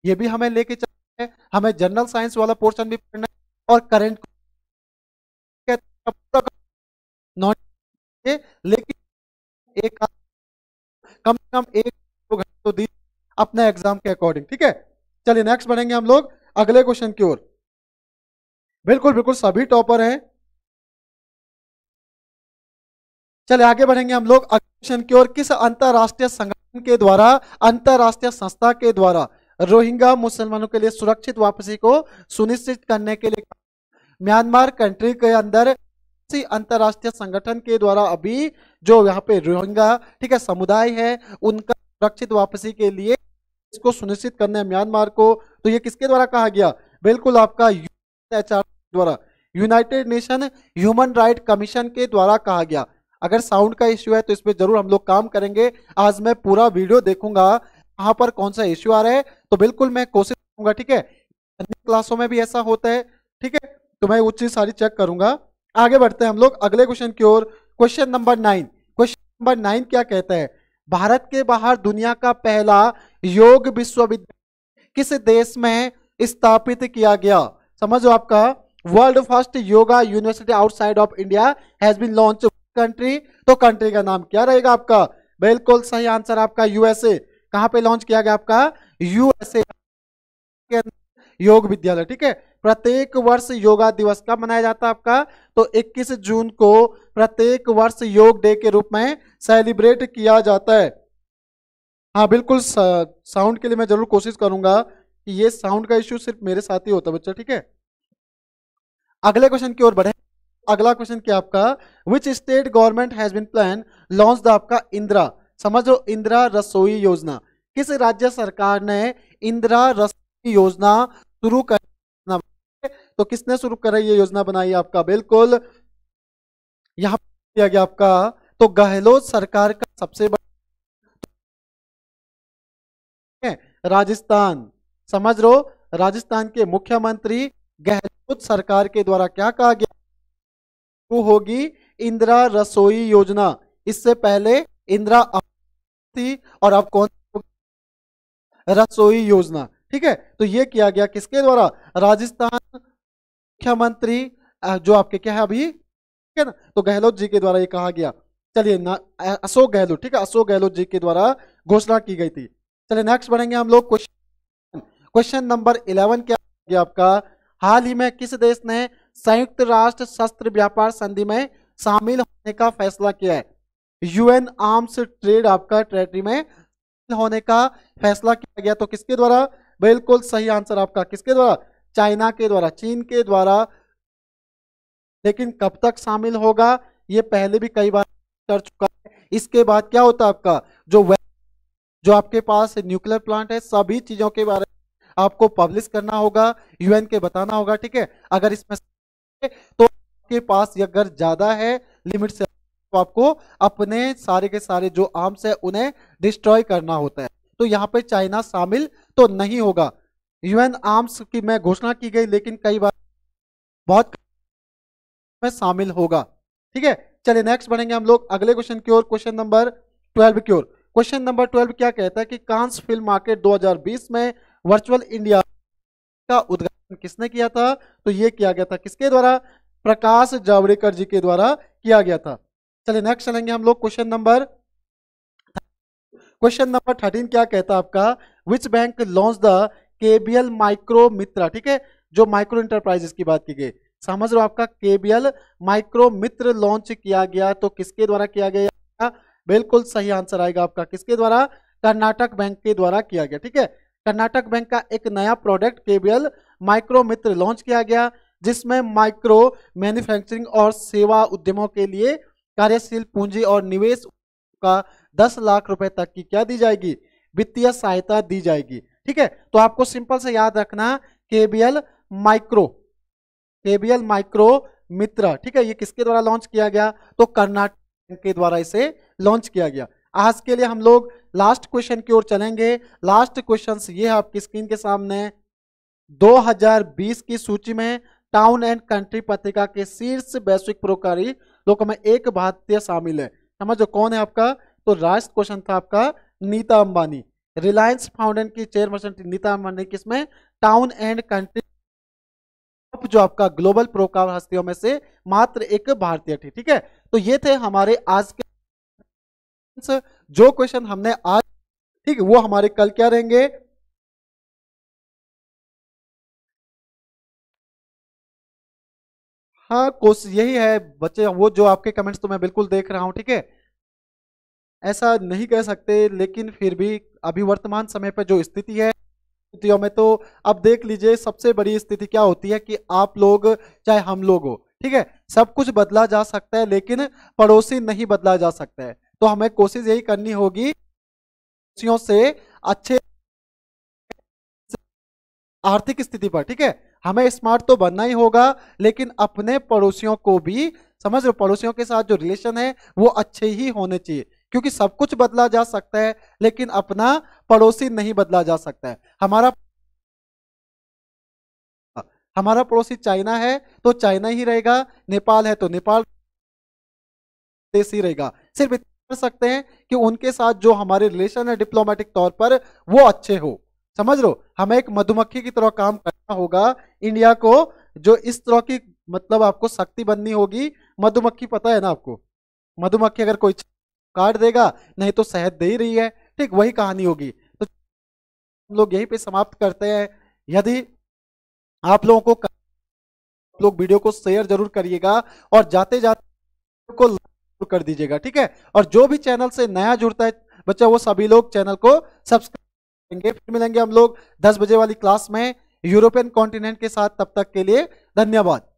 ये भी हमें लेके चलना है हमें जनरल साइंस वाला पोर्शन भी पढ़ना है और करेंट को नॉट लेकिन एक कम से कम एक दो घंटे तो दी अपने एग्जाम के अकॉर्डिंग ठीक है चलिए नेक्स्ट बढ़ेंगे हम लोग अगले क्वेश्चन की ओर बिल्कुल बिल्कुल सभी टॉपर हैं चले आगे बढ़ेंगे हम लोग क्वेश्चन की ओर किस अंतरराष्ट्रीय संगठन के द्वारा अंतरराष्ट्रीय संस्था के द्वारा रोहिंगा मुसलमानों के लिए सुरक्षित वापसी को सुनिश्चित करने के लिए म्यांमार कंट्री के अंदर किसी संगठन के द्वारा अभी जो यहाँ पे रोहिंगा ठीक है समुदाय है उनका सुरक्षित वापसी के लिए इसको सुनिश्चित करने म्यांमार को तो ये किसके द्वारा कहा गया बिल्कुल आपका द्वारा united nation human right commission के द्वारा कहा गया अगर साउंड का इश्यू है तो इस पर जरूर हम लोग काम करेंगे आज मैं पूरा वीडियो देखूंगा कहाँ पर कौन सा इश्यू आ रहा है तो बिल्कुल मैं कोशिश करूंगा ठीक है अन्य क्लासों में भी ऐसा होता है ठीक है तो मैं वो चीज सारी चेक करूंगा आगे बढ़ते हैं हम लोग अगले क्वेश्चन की ओर question number nine question number nine क्या कहता है भारत के बाहर दुनिया का पहला योग विश्वविद्यालय किस देश में स्थापित किया गया समझो आपका world first yoga university outside of India has been launch country तो कंट्री का नाम क्या रहेगा आपका बिल्कुल सही आंसर आपका यूएसए कहां पे लॉन्च किया गया आपका यूएसए योग विद्यालय ठीक है प्रत्येक वर्ष योगा दिवस कब मनाया जाता है आपका तो 21 जून को प्रत्येक वर्ष योग डे के रूप में सेलिब्रेट किया जाता है हाँ बिल्कुल साउंड के लिए मैं जरूर कोशिश करूंगा कि ये साउंड का इश्यू सिर्फ मेरे साथ ही होता है बच्चा ठीक है अगले क्वेश्चन की ओर बढ़े अगला क्वेश्चन क्या आपका which state government has been plan launch the आपका इंदिरा समझ लो इंदिरा रसोई योजना किस राज्य सरकार ने इंदिरा रसोई योजना शुरू कर तो किसने शुरू कर ये योजना बनाई आपका बिल्कुल यहाँ दिया गया आपका तो गहलोत सरकार का सबसे बड़ा राजस्थान समझ लो राजस्थान के मुख्यमंत्री गहलोत सरकार के द्वारा क्या कहा गया शुरू होगी इंदिरा रसोई योजना इससे पहले इंदिरा थी और अब कौन रसोई योजना ठीक है तो ये किया गया किसके द्वारा राजस्थान मुख्यमंत्री जो आपके क्या है अभी ठीक है ना तो गहलोत जी के द्वारा ये कहा गया चलिए अशोक गहलोत ठीक है अशोक गहलोत जी के द्वारा घोषणा की गई थी चलिए नेक्स्ट बढ़ेंगे हम लोग क्वेश्चन क्वेश्चन नंबर इलेवन क्या गया आपका हाल ही में किस देश ने संयुक्त राष्ट्र शस्त्र व्यापार संधि में शामिल होने का फैसला किया है यूएन आर्म्स ट्रेड आपका ट्रेटरी में होने का फैसला किया गया तो किसके द्वारा बिल्कुल सही आंसर आपका किसके द्वारा चाइना के द्वारा चीन के द्वारा लेकिन कब तक शामिल होगा ये पहले भी कई बार कर चुका है इसके बाद क्या होता है आपका जो जो आपके पास न्यूक्लियर प्लांट है सभी चीजों के बारे में आपको पब्लिश करना होगा यूएन के बताना होगा ठीक है अगर इसमें तो आपके पास अगर ज्यादा है लिमिट से तो आपको अपने सारे के सारे जो आर्म्स है उन्हें डिस्ट्रॉय करना होता है तो यहाँ पे चाइना शामिल तो नहीं होगा यूएन आर्म्स की में घोषणा की गई लेकिन कई बार बहुत में शामिल होगा ठीक है चलिए नेक्स्ट बढ़ेंगे हम लोग अगले क्वेश्चन की ओर क्वेश्चन नंबर ट्वेल्व की ओर क्वेश्चन नंबर ट्वेल्व क्या कहता है कि कांस फिल्म मार्केट 2020 में वर्चुअल इंडिया का उद्घाटन किसने किया था तो यह किया गया था किसके द्वारा प्रकाश जावड़ेकर जी के द्वारा किया गया था चलिए नेक्स्ट चलेंगे हम लोग question number question number thirteen क्या कहता है आपका which bank launch the KBL micro Mitra ठीक है जो माइक्रो इंटरप्राइजेस की बात की गई समझ रहे हो आपका केबीएल माइक्रो मित्र लॉन्च किया गया तो किसके द्वारा किया गया बिल्कुल सही आंसर आएगा आपका किसके द्वारा कर्नाटक बैंक के द्वारा किया गया ठीक है कर्नाटक बैंक का एक नया product KBL micro Mitra launch किया गया जिसमें माइक्रो मैन्युफैक्चरिंग और सेवा उद्यमों के लिए कार्यशील पूंजी और निवेश का 10 लाख रुपए तक की क्या दी जाएगी वित्तीय सहायता दी जाएगी ठीक है तो आपको सिंपल से याद रखना KBL micro KBL micro Mitra ठीक है ये किसके द्वारा लॉन्च किया गया तो कर्नाटक के द्वारा इसे लॉन्च किया गया आज के लिए हम लोग लास्ट क्वेश्चन की ओर चलेंगे लास्ट क्वेश्चन ये है आपकी स्क्रीन के सामने 2020 की सूची में टाउन एंड कंट्री पत्रिका के शीर्ष वैश्विक प्रोकारी लोगों में एक भारतीय शामिल है समझो कौन है आपका तो लास्ट क्वेश्चन था आपका नीता अंबानी रिलायंस फाउंडेशन की चेयरपर्सन नीता अंबानी किसमें टाउन एंड कंट्री जो आपका ग्लोबल प्रोकार हस्तियों में से मात्र एक भारतीय थी ठीक है तो ये थे हमारे आज के जो क्वेश्चन हमने आज ठीक है वो हमारे कल क्या रहेंगे हाँ कोशिश यही है बच्चे वो जो आपके कमेंट्स तो मैं बिल्कुल देख रहा हूं ठीक है ऐसा नहीं कह सकते लेकिन फिर भी अभी वर्तमान समय पर जो स्थिति है स्थितियों में तो अब देख लीजिए सबसे बड़ी स्थिति क्या होती है कि आप लोग चाहे हम लोग हो ठीक है सब कुछ बदला जा सकता है लेकिन पड़ोसी नहीं बदला जा सकता है तो हमें कोशिश यही करनी होगी पड़ोसियों से अच्छे आर्थिक स्थिति पर ठीक है हमें स्मार्ट तो बनना ही होगा लेकिन अपने पड़ोसियों को भी समझ लो पड़ोसियों के साथ जो रिलेशन है वो अच्छे ही होने चाहिए क्योंकि सब कुछ बदला जा सकता है लेकिन अपना पड़ोसी नहीं बदला जा सकता है हमारा हमारा पड़ोसी चाइना है तो चाइना ही रहेगा नेपाल है तो नेपाल देश ही रहेगा सिर्फ कर सकते हैं कि उनके साथ जो हमारे रिलेशन है डिप्लोमेटिक तौर पर वो अच्छे हो समझ लो हमें एक मधुमक्खी की तरह काम करना होगा इंडिया को जो इस तरह की मतलब आपको शक्ति बननी होगी मधुमक्खी पता है ना आपको मधुमक्खी अगर कोई काट देगा नहीं तो शहद दे ही रही है ठीक वही कहानी होगी तो हम लोग यहीं पे समाप्त करते हैं यदि आप लोगों को आप लोग वीडियो को शेयर जरूर करिएगा और जाते जाते को कर दीजिएगा ठीक है और जो भी चैनल से नया जुड़ता है बच्चा वो सभी लोग चैनल को सब्सक्राइब करेंगे फिर मिलेंगे हम लोग दस बजे वाली क्लास में यूरोपियन कॉन्टिनेंट के साथ तब तक के लिए धन्यवाद